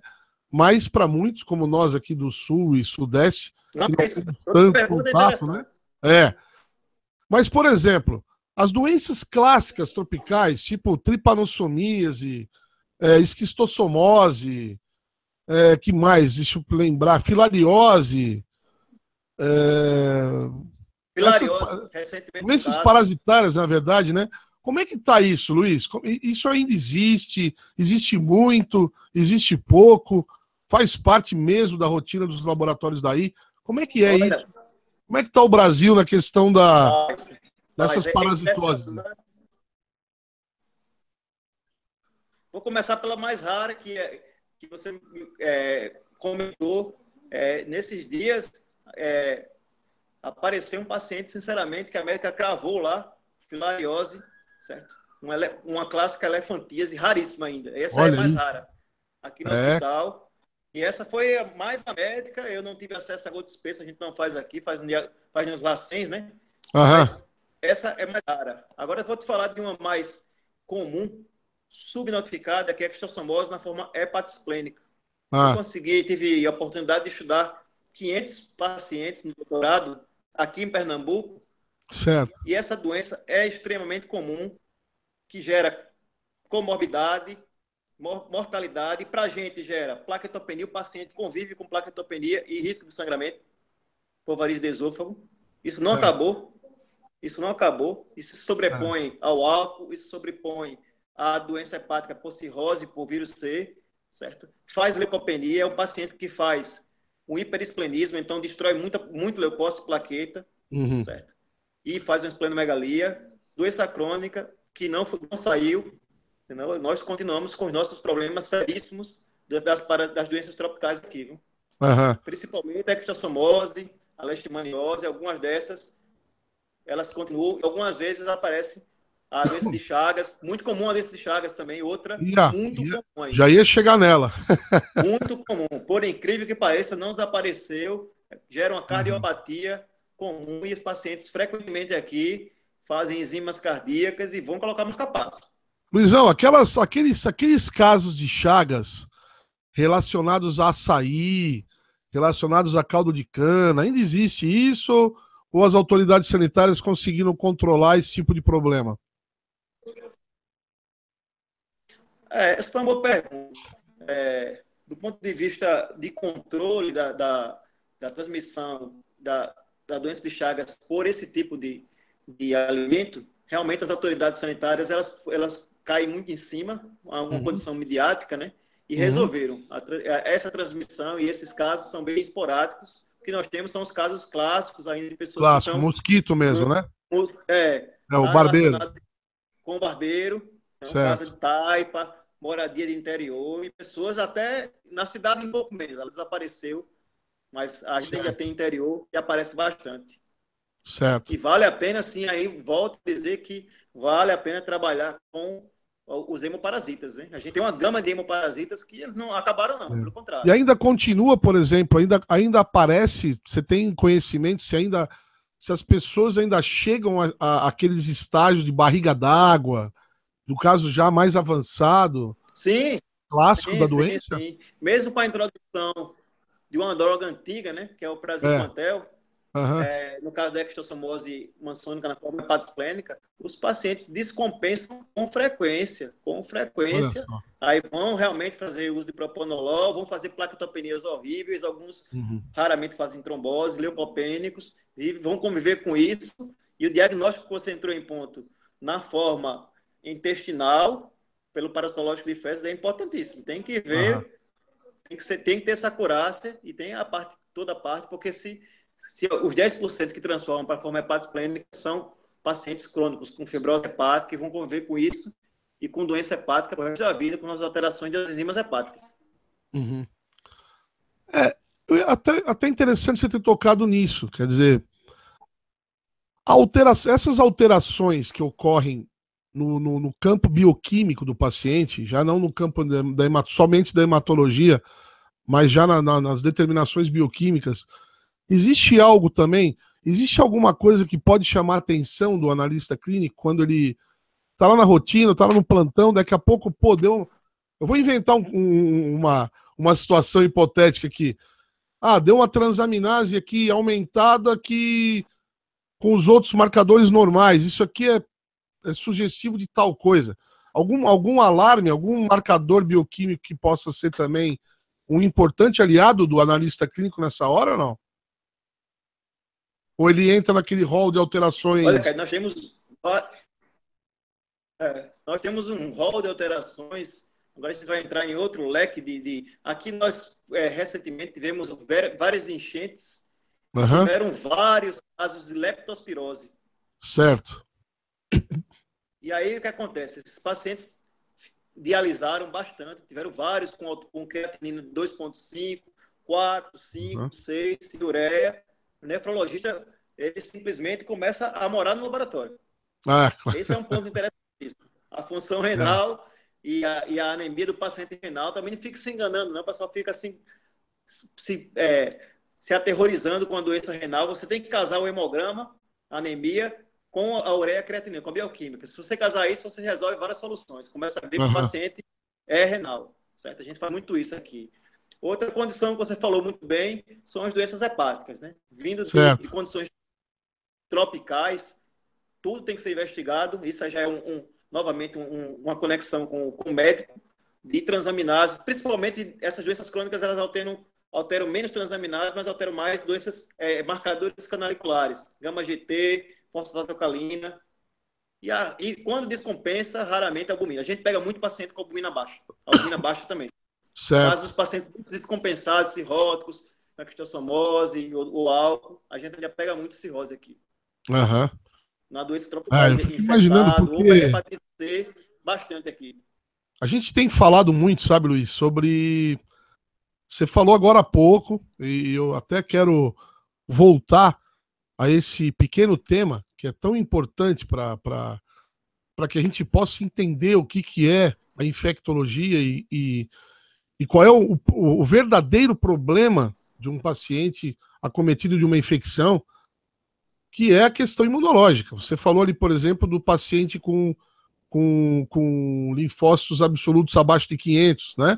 mas para muitos, como nós aqui do Sul e Sudeste, não, mas, é tanto contato, né? É. Mas, por exemplo, as doenças clássicas tropicais, tipo tripanossomíase, é, esquistossomose, é, que mais? Deixa eu lembrar. Filariose. É... Filariose, essas, parasitárias, na verdade, né? Como é que está isso, Luiz? Isso ainda existe? Existe muito? Existe pouco? Faz parte mesmo da rotina dos laboratórios daí? Como é que é Olha, isso? Como é que está o Brasil na questão da, ah, dessas mas, é tá parasitoses? É... Vou começar pela mais rara, que é que você é, comentou é, nesses dias é, apareceu um paciente, sinceramente, que a médica cravou lá, filariose, certo? Uma, uma clássica elefantíase raríssima ainda. Essa é Olha é mais aí. rara aqui no é. hospital. E essa foi mais a médica, eu não tive acesso a outra espessa, a gente não faz aqui, faz, faz nos lacens, né? Uhum. essa é mais rara. Agora eu vou te falar de uma mais comum, subnotificada, que é a cristossomose na forma hepatosplênica. Ah. Eu consegui, tive a oportunidade de estudar 500 pacientes no doutorado aqui em Pernambuco. Certo. E essa doença é extremamente comum, que gera comorbidade, mortalidade. Para a gente gera plaquetopenia, o paciente convive com plaquetopenia e risco de sangramento por variz de esôfago. Isso não é. acabou. Isso não acabou. Isso se sobrepõe é. ao álcool, isso sobrepõe a doença hepática por cirrose, por vírus C, certo? Faz leucopenia, é um paciente que faz um hiperesplenismo, então destrói muita, muito leucócito plaqueta, uhum. certo? E faz uma esplenomegalia, doença crônica que não, não saiu, entendeu? nós continuamos com os nossos problemas seríssimos das, das, das doenças tropicais aqui, viu? Uhum. Principalmente a extrassomose, a leishmaniose, algumas dessas, elas continuam, algumas vezes aparecem a doença de Chagas, muito comum a doença de Chagas também, outra ia, muito ia, comum. Ainda. Já ia chegar nela. muito comum. Por incrível que pareça, não desapareceu, gera uma cardiopatia uhum. comum e os pacientes frequentemente aqui fazem enzimas cardíacas e vão colocar no capaz. Luizão, aquelas, aqueles, aqueles casos de Chagas relacionados a açaí, relacionados a caldo de cana, ainda existe isso ou as autoridades sanitárias conseguiram controlar esse tipo de problema? É, essa foi uma boa pergunta. É, do ponto de vista de controle da, da, da transmissão da, da, doença de Chagas por esse tipo de, de alimento, realmente as autoridades sanitárias elas, elas caem muito em cima, a uma uhum. condição midiática, né? E uhum. resolveram. A, a, essa transmissão e esses casos são bem esporádicos. O que nós temos são os casos clássicos ainda de pessoas Clássico, que estão, mosquito mesmo, né? É, é o barbeiro. Com o barbeiro, é então, casa de taipa, moradia de interior e pessoas até na cidade um pouco menos. Ela desapareceu, mas a gente ainda tem interior e aparece bastante. Certo. E vale a pena, sim, aí volto a dizer que vale a pena trabalhar com os hemoparasitas. Hein? A gente tem uma gama de hemoparasitas que não acabaram, não, é. pelo contrário. E ainda continua, por exemplo, ainda, ainda aparece, você tem conhecimento se ainda. Se as pessoas ainda chegam a, a aqueles estágios de barriga d'água, no caso já mais avançado, sim, clássico sim, da doença? Sim, Mesmo com a introdução de uma droga antiga, né, que é o é. praziquantel, é. uhum. é, no caso da extossomose mansônica na forma hepatosplênica, os pacientes descompensam com frequência, com frequência, aí vão realmente fazer uso de propanolol, vão fazer plaquetopenias horríveis, alguns uhum. raramente fazem trombose, leucopênicos, e vão conviver com isso, e o diagnóstico que você entrou em ponto na forma intestinal pelo parasitológico de fezes é importantíssimo. Tem que ver, uhum. tem, que ser, tem que ter essa curácia e tem a parte, toda a parte, porque se, se os 10% que transformam para forma hepatosplênica são pacientes crônicos com fibrose hepática que vão conviver com isso e com doença hepática para resto da vida, com as alterações das enzimas hepáticas. Uhum. É, até, até interessante você ter tocado nisso, quer dizer, altera essas alterações que ocorrem no, no, no, campo bioquímico do paciente, já não no campo da, da somente da hematologia, mas já na, na, nas determinações bioquímicas, existe algo também, existe alguma coisa que pode chamar a atenção do analista clínico quando ele está lá na rotina, está lá no plantão, daqui a pouco, pô, deu. Eu vou inventar um, uma, uma situação hipotética aqui. Ah, deu uma transaminase aqui aumentada que com os outros marcadores normais. Isso aqui é é sugestivo de tal coisa. Algum, algum alarme, algum marcador bioquímico que possa ser também um importante aliado do analista clínico nessa hora ou não? Ou ele entra naquele rol de alterações? Olha, cara, nós temos, é, nós temos um rol de alterações. Agora a gente vai entrar em outro leque de. de... Aqui nós é, recentemente tivemos várias enchentes, uhum. tiveram vários casos de leptospirose. Certo. E aí o que acontece? Esses pacientes dialisaram bastante, tiveram vários com, com creatinina 2,5, 4, 5, uhum. 6, ureia. O nefrologista, ele simplesmente começa a morar no laboratório. Ah, é claro. Esse é um ponto interessante. A função é. renal é. e, a, e, a, anemia do paciente renal também não fica se enganando, não. Né? O pessoal fica assim, se, é, se aterrorizando com a doença renal. Você tem que casar o hemograma, a anemia, com a ureia creatinina, com a bioquímica. Se você casar isso, você resolve várias soluções. Começa a ver uhum. que o paciente é renal, certo? A gente faz muito isso aqui. Outra condição que você falou muito bem são as doenças hepáticas, né? Vindo de, de condições tropicais, tudo tem que ser investigado. Isso já é um, um novamente um, uma conexão com, com o médico de transaminases, principalmente essas doenças crônicas, elas alteram, alteram menos transaminases, mas alteram mais doenças é, marcadores canaliculares, gama GT, concentração alcalina. E, a, e quando descompensa, raramente a albumina. A gente pega muito paciente com albumina baixa. albumina baixa também. Certo. Mas os pacientes muito descompensados, cirróticos, na cristossomose ou, álcool, a gente já pega muito cirrose aqui. Aham. Uhum. Na doença tropical, ah, infectado, porque... ou é hepatite C, bastante aqui. A gente tem falado muito, sabe, Luiz, sobre. Você falou agora há pouco, e eu até quero voltar a esse pequeno tema que é tão importante para que a gente possa entender o que, que é a infectologia e, e, e qual é o, o verdadeiro problema de um paciente acometido de uma infecção, que é a questão imunológica. Você falou ali, por exemplo, do paciente com, com, com linfócitos absolutos abaixo de 500, né?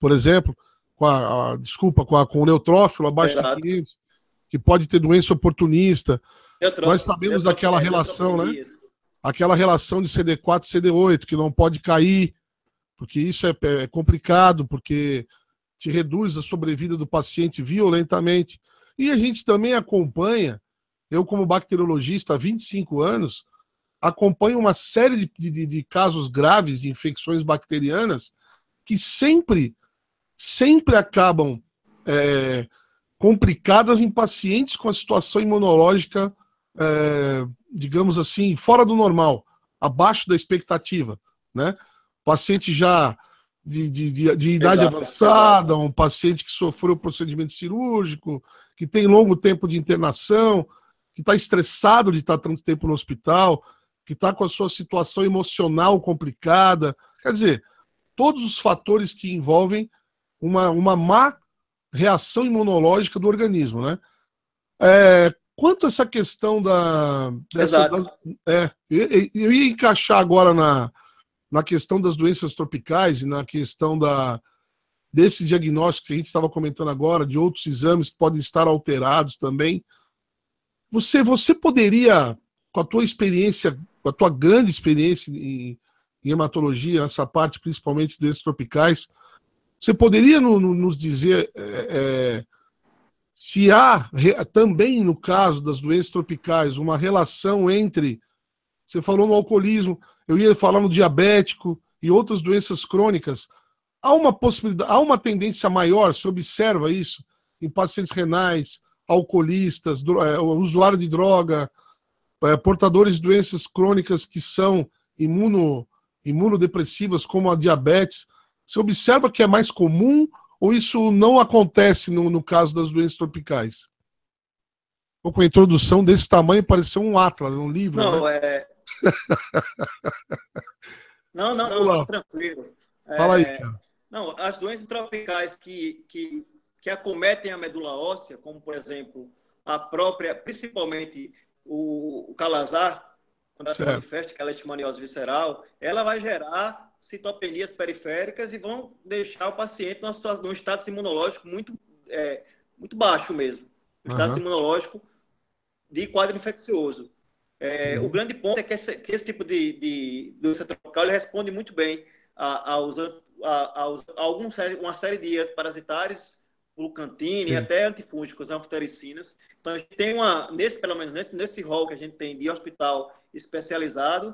Por exemplo, com a, a desculpa, com, a, com o neutrófilo abaixo é de 500 que pode ter doença oportunista. Trouxe, Nós sabemos daquela relação, né? Isso. Aquela relação de CD4 e CD8, que não pode cair, porque isso é, é, é complicado, porque te reduz a sobrevida do paciente violentamente. E a gente também acompanha, eu como bacteriologista há 25 anos, acompanho uma série de, de, de casos graves de infecções bacterianas que sempre, sempre acabam é, complicadas em pacientes com a situação imunológica, é, digamos assim, fora do normal, abaixo da expectativa, né? Paciente já de, de, de, de idade Exato. avançada, um paciente que sofreu procedimento cirúrgico, que tem longo tempo de internação, que está estressado de estar tá tanto tempo no hospital, que está com a sua situação emocional complicada. Quer dizer, todos os fatores que envolvem uma, uma má reação imunológica do organismo, né? É, quanto a essa questão da. Dessa, Exato. Da, é, eu, eu ia encaixar agora na, na questão das doenças tropicais e na questão da, desse diagnóstico que a gente estava comentando agora, de outros exames que podem estar alterados também. Você, você poderia, com a tua experiência, com a tua grande experiência em, em hematologia, essa parte principalmente de doenças tropicais, você poderia no, no, nos dizer é, é se há também, no caso das doenças tropicais, uma relação entre. Você falou no alcoolismo, eu ia falar no diabético e outras doenças crônicas. Há uma possibilidade, há uma tendência maior, se observa isso, em pacientes renais, alcoolistas, é, usuário de droga, é, portadores de doenças crônicas que são imuno, imunodepressivas, como a diabetes, você observa que é mais comum ou isso não acontece no, no caso das doenças tropicais? Ou com a introdução desse tamanho pareceu um atlas, um livro? Não, né? é. não, não, não, tranquilo. Fala é... aí, cara. Não, as doenças tropicais que, que, que acometem a medula óssea, como por exemplo a própria, principalmente o calazar, quando ela manifesta que ela é leishmaniose visceral, ela vai gerar citopenias periféricas e vão deixar o paciente numa situação, num status imunológico muito, é, muito baixo mesmo. Um uhum. status imunológico de quadro infeccioso. É, uhum. O grande ponto é que esse, que esse tipo de, de, doença tropical ele responde muito bem a, aos, a, aos, a, algum, uma série de antiparasitários Lucantine, até antifúngicos, anfotericinas. Então, a gente tem uma, nesse, pelo menos nesse, nesse rol que a gente tem de hospital especializado,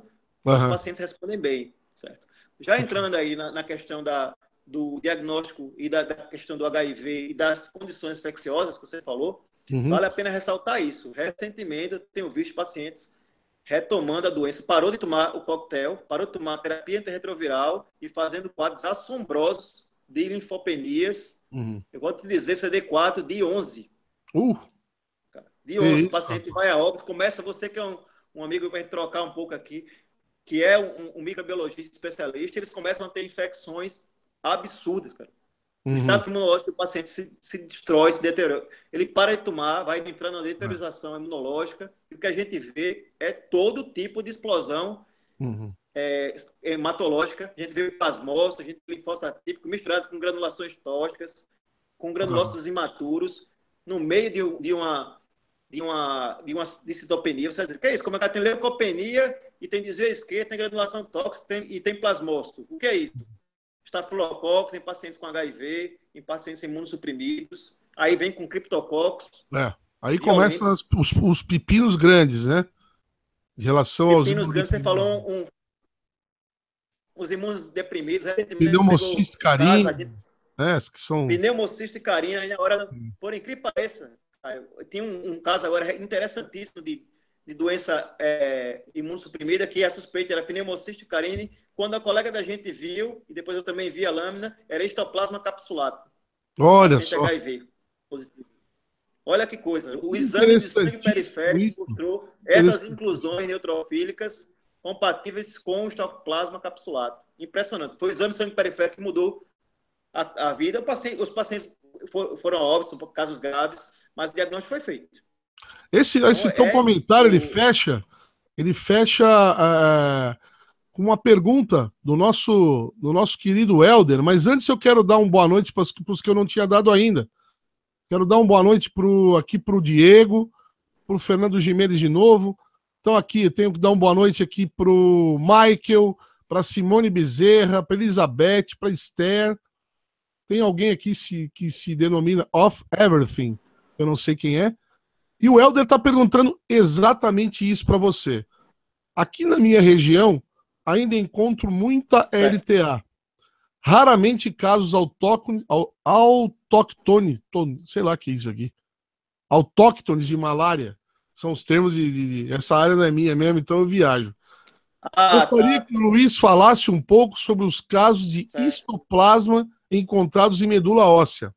uhum. os pacientes respondem bem, certo? Já entrando aí na, na questão da, do diagnóstico e da, da, questão do HIV e das condições infecciosas que você falou, uhum. vale a pena ressaltar isso. Recentemente, eu tenho visto pacientes retomando a doença, parou de tomar o coquetel, parou de tomar terapia antirretroviral e fazendo quadros assombrosos de linfopenias. Uhum. Eu vou te dizer CD4 de 11. Uh! De 11. Uhum. O paciente vai a óbito, começa você que é um, um amigo para trocar um pouco aqui, que é um, um, microbiologista especialista, eles começam a ter infecções absurdas, cara. Uhum. O status imunológico do paciente se, se destrói, se deteriora. Ele para de tomar, vai entrando na deteriorização ah. imunológica, e o que a gente vê é todo tipo de explosão uhum. É, é, hematológica, a gente vê plasmócitos, a gente vê linfócito atípico misturado com granulações tóxicas, com granulócitos imaturos, no meio de, de uma de uma, de uma de citopenia. Você vai dizer, que é isso? Como é que tem leucopenia e tem desvio esquerdo, tem granulação tóxica tem, e tem plasmócito? O que é isso? flococos em pacientes com HIV, em pacientes imunossuprimidos. Aí vem com criptococcus. É. Aí começam os, os, pepinos grandes, né? Em relação pepinos aos. Pepinos grandes, você falou um, os imunodeprimidos. Né? Pneumocista e carinho. Gente... É, que são... Pneumocista e carinho, aí na hora, por incrível que pareça, tem um, um, caso agora interessantíssimo de, de doença é, imunossuprimida que a suspeita era pneumocista carine. Quando a colega da gente viu, e depois eu também vi a lâmina, era histoplasma capsulato. Olha só. HIV positivo. Olha que coisa. O exame de sangue periférico mostrou essas inclusões neutrofílicas compatíveis com o estoplasma capsulado. Impressionante. Foi o exame sangue periférico que mudou a, a vida. Passei, os pacientes for, foram óbvios, são casos graves, mas o diagnóstico foi feito. Esse, então, teu é, comentário, ele fecha, ele fecha é, com é, uma pergunta do nosso, do nosso querido Helder, mas antes eu quero dar uma boa noite para os que eu não tinha dado ainda. Quero dar uma boa noite pro, aqui para o Diego, para o Fernando Gimenez de novo, então aqui, tenho que dar uma boa noite aqui pro Michael, para Simone Bezerra, para Elizabeth, para Esther. Tem alguém aqui se, que se denomina Off Everything. Eu não sei quem é. E o Helder está perguntando exatamente isso para você. Aqui na minha região, ainda encontro muita certo. LTA. Raramente casos autóctones, autóctone, sei lá que é isso aqui, autóctones de malária são os termos de, de, de, Essa área não é minha mesmo, então eu viajo. Ah, queria tá. que o Luiz falasse um pouco sobre os casos de certo. histoplasma encontrados em medula óssea.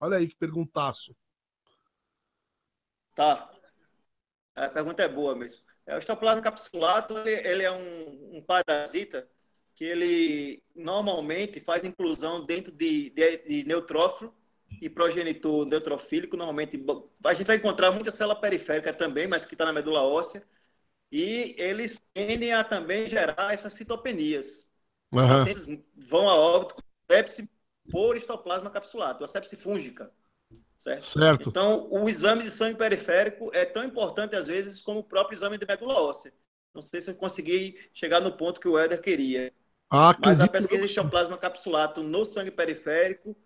Olha aí que perguntaço. Tá. A pergunta é boa mesmo. É, o histoplasma capsulato ele, ele é um, um, parasita que ele normalmente faz inclusão dentro de, de, de neutrófilo e progenitor neutrofílico, normalmente a gente vai encontrar muita célula periférica também, mas que está na medula óssea, e eles tendem a também gerar essas citopenias. Uhum. Pacientes vão a óbito com sepse por histoplasma capsulato, a sepse fúngica. Certo? certo? Então, o exame de sangue periférico é tão importante, às vezes, como o próprio exame de medula óssea. Não sei se eu consegui chegar no ponto que o Éder queria. Ah, Mas a pesquisa de histoplasma capsulato no sangue periférico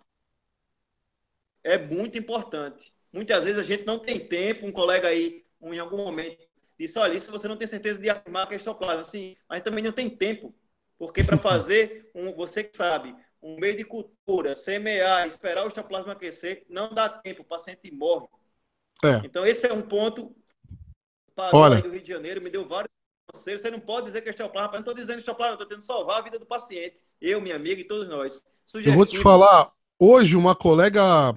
é muito importante. Muitas vezes a gente não tem tempo, um colega aí, um, em algum momento, disse, olha, isso você não tem certeza de afirmar que é histoplasma. Sim, mas também não tem tempo, porque para fazer, um, você que sabe, um meio de cultura, semear, esperar o histoplasma crescer, não dá tempo, o paciente morre. É. Então, esse é um ponto Olha. do Rio de Janeiro, me deu vários conselhos. Você não pode dizer que é histoplasma, eu não estou dizendo histoplasma, estou tentando salvar a vida do paciente. Eu, minha amiga e todos nós. Eu vou te falar, hoje uma colega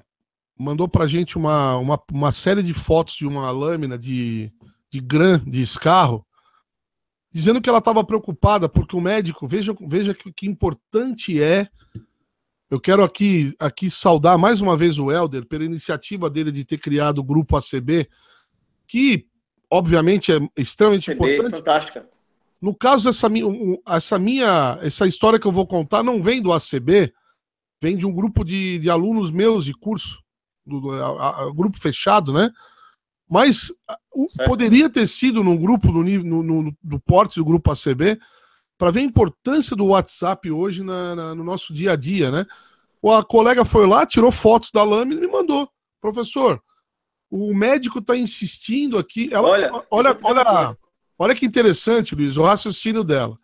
mandou pra gente uma, uma, uma série de fotos de uma lâmina de, de gran, de escarro, dizendo que ela estava preocupada porque o médico, veja, veja que, que importante é. Eu quero aqui, aqui saudar mais uma vez o Helder pela iniciativa dele de ter criado o grupo ACB, que obviamente é extremamente ACB é importante. Fantástica. No caso essa minha, essa minha, essa história que eu vou contar não vem do ACB, vem de um grupo de, de alunos meus de curso do, a, a, grupo fechado, né? Mas o, poderia ter sido num grupo do, no, no, do porte do grupo ACB para ver a importância do WhatsApp hoje na, na, no nosso dia a dia, né? A colega foi lá, tirou fotos da lâmina e me mandou. Professor, o médico está insistindo aqui. Ela, olha, olha, olha, olha que interessante, Luiz, o raciocínio dela.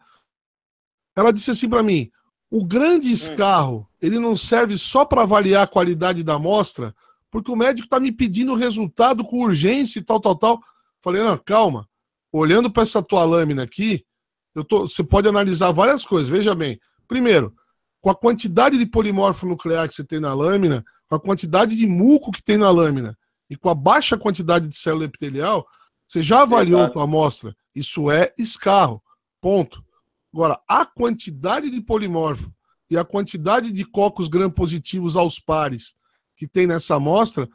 Ela disse assim para mim: o grande escarro hum. ele não serve só para avaliar a qualidade da amostra, porque o médico está me pedindo resultado com urgência e tal, tal, tal. Falei, não, ah, calma, olhando para essa tua lâmina aqui, eu tô, você pode analisar várias coisas. Veja bem, primeiro, com a quantidade de polimorfo nuclear que você tem na lâmina, com a quantidade de muco que tem na lâmina e com a baixa quantidade de célula epitelial, você já avaliou a tua amostra. Isso é escarro. Ponto. Agora, a quantidade de polimorfo e a quantidade de cocos gram positivos aos pares que tem nessa amostra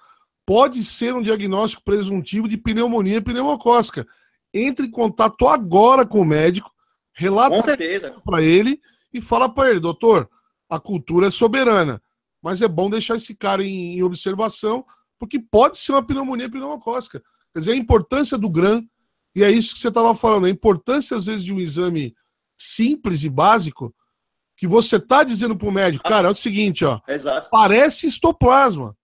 pode ser um diagnóstico presuntivo de pneumonia pneumocócica. Entre em contato agora com o médico, relata para ele e fala para ele, doutor, a cultura é soberana, mas é bom deixar esse cara em, em observação, porque pode ser uma pneumonia pneumocócica. Quer dizer, a importância do GRAM, e é isso que você estava falando, a importância às vezes de um exame simples e básico, que você tá dizendo pro médico, cara, é o seguinte, ó. Exato. Parece histoplasma.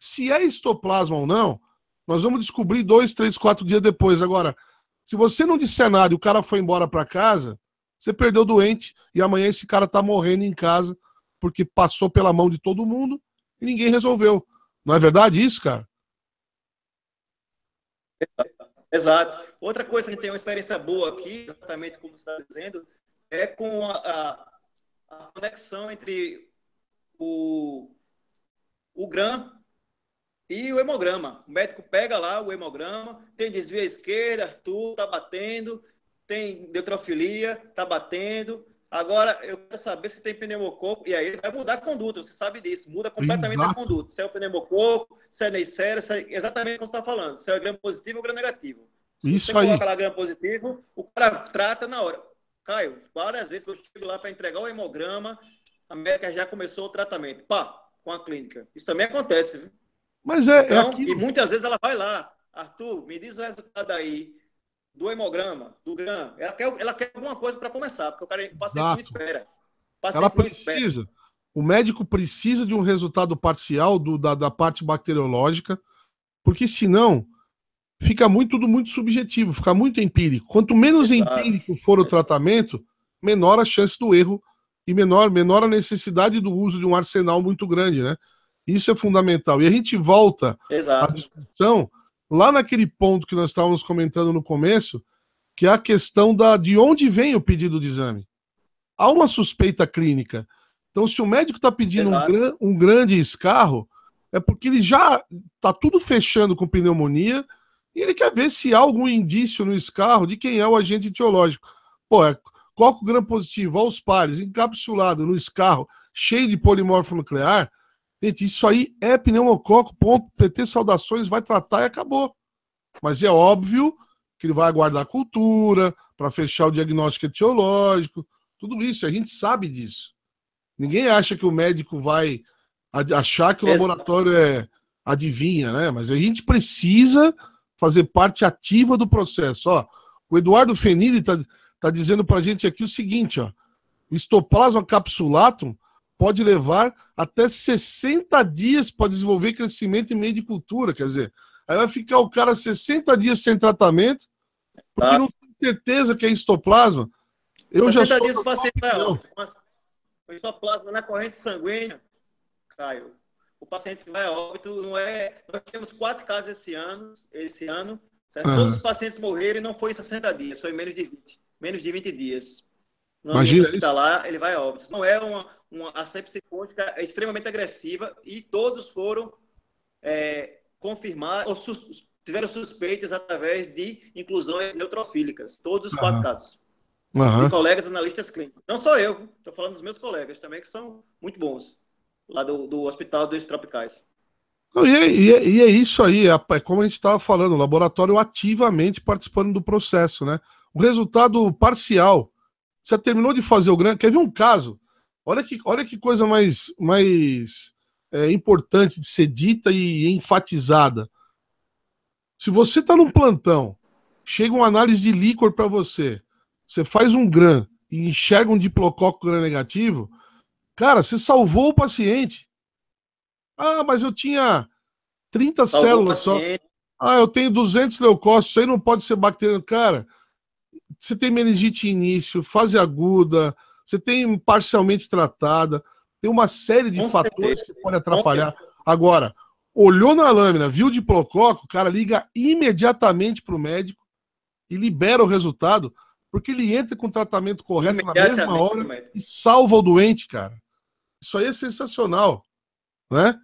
Se é histoplasma ou não, nós vamos descobrir dois, três, quatro dias depois. Agora, se você não disser nada e o cara foi embora para casa, você perdeu o doente e amanhã esse cara tá morrendo em casa porque passou pela mão de todo mundo e ninguém resolveu. Não é verdade isso, cara? Exato. Outra coisa que tem uma experiência boa aqui, exatamente como você está dizendo, é com a, a conexão entre o, o GRAM e o hemograma. O médico pega lá o hemograma, tem desvio à esquerda, tudo tá batendo, tem neutrofilia, tá batendo. Agora, eu quero saber se tem pneumococo, e aí vai mudar a conduta, você sabe disso, muda completamente Exato. a conduta. Se é o pneumococo, se é neicera, se é exatamente o que você está falando, se é o gram positivo ou gram negativo. Se Isso você aí. coloca lá gram positivo, o cara trata na hora. Caio, várias vezes eu chego lá para entregar o hemograma, a médica já começou o tratamento. Pá, com a clínica. Isso também acontece, viu? Mas é. é então, é aquilo... E muitas vezes ela vai lá. Arthur, me diz o resultado aí do hemograma, do GRAM. Ela quer, ela quer alguma coisa para começar, porque o cara paciente não espera. Paciente ela precisa. Espera. O médico precisa de um resultado parcial do, da, da parte bacteriológica, porque senão fica muito, tudo muito subjetivo, fica muito empírico. Quanto menos Exato. empírico for o tratamento, menor a chance do erro e menor, menor a necessidade do uso de um arsenal muito grande, né? Isso é fundamental. E a gente volta Exato. à discussão lá naquele ponto que nós estávamos comentando no começo, que é a questão da de onde vem o pedido de exame. Há uma suspeita clínica. Então, se o médico está pedindo um, gran, um grande escarro, é porque ele já está tudo fechando com pneumonia, e ele quer ver se há algum indício no escarro de quem é o agente etiológico. Pô, é coco gram positivo aos pares, encapsulado no escarro, cheio de polimorfo nuclear. Gente, isso aí é pneumococo, ponto, PT, saudações, vai tratar e acabou. Mas é óbvio que ele vai aguardar a cultura para fechar o diagnóstico etiológico, tudo isso, a gente sabe disso. Ninguém acha que o médico vai achar que o laboratório é adivinha, né? Mas a gente precisa fazer parte ativa do processo. Ó, o Eduardo Fenili está tá dizendo para a gente aqui o seguinte: ó, o estoplasma capsulatum pode levar até 60 dias para desenvolver crescimento em meio de cultura. Quer dizer, aí vai ficar o cara 60 dias sem tratamento, porque ah. não tem certeza que é estoplasma. Eu já dias o paciente vai, o estoplasma na corrente sanguínea, Caio, o paciente vai a óbito, não é. Nós temos quatro casos esse ano, esse ano, uhum. Todos os pacientes morreram e não foi em 60 dias, foi em menos de 20, menos de 20 dias. No Imagina lá ele vai a óbito. Não é uma, uma a é extremamente agressiva e todos foram é, confirmar ou sus, tiveram suspeitas através de inclusões neutrofílicas, todos os quatro casos. Uhum. De colegas analistas clínicos. Não só eu, estou falando dos meus colegas também, que são muito bons lá do, do Hospital dos Tropicais. e, é, e, é, e, é, isso aí, é como a gente estava falando, o laboratório ativamente participando do processo, né? O resultado parcial. Você terminou de fazer o grande. Quer ver um caso? Olha que, olha que coisa mais, mais é, importante de ser dita e enfatizada. Se você está num plantão, chega uma análise de líquor para você, você faz um GRAM e enxerga um diplocóculo GRAM negativo, Cara, você salvou o paciente. Ah, mas eu tinha 30 salvou células só. Ah, eu tenho 200 leucócitos, isso aí não pode ser bactéria. Cara, você tem meningite início, fase aguda, você tem parcialmente tratada, tem uma série de Com fatores certeza. que podem atrapalhar. Agora, olhou na lâmina, viu o diplococo, o cara liga imediatamente para o médico e libera o resultado, porque ele entra com o tratamento correto na mesma hora e salva o doente, cara. Isso aí é sensacional, né?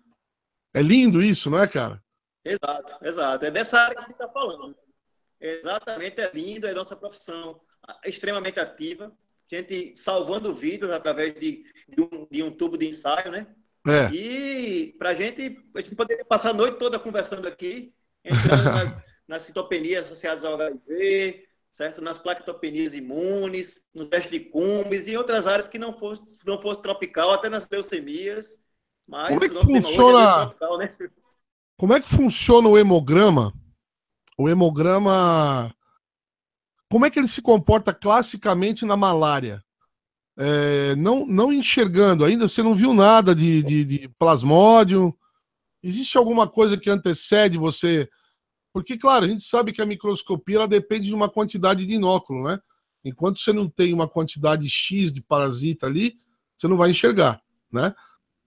É lindo isso, não é, cara? Exato, exato. É dessa área que a gente está falando. Exatamente, é lindo, é nossa profissão extremamente ativa, gente salvando vidas através de, de, um, de um, tubo de ensaio, né? É. E para gente, a gente poderia passar a noite toda conversando aqui, entrando nas, nas citopenias associadas ao HIV, certo? Nas plaquetopenias imunes, no teste de cumbis e outras áreas que não fosse, não fosse tropical, até nas leucemias. Mas Como é que é funciona... É tropical, né? Como é que funciona o hemograma? O hemograma. Como é que ele se comporta classicamente na malária? É, não, não enxergando ainda, você não viu nada de, de, de plasmódio. Existe alguma coisa que antecede você porque, claro, a gente sabe que a microscopia ela depende de uma quantidade de inóculo, né? Enquanto você não tem uma quantidade X de parasita ali, você não vai enxergar, né?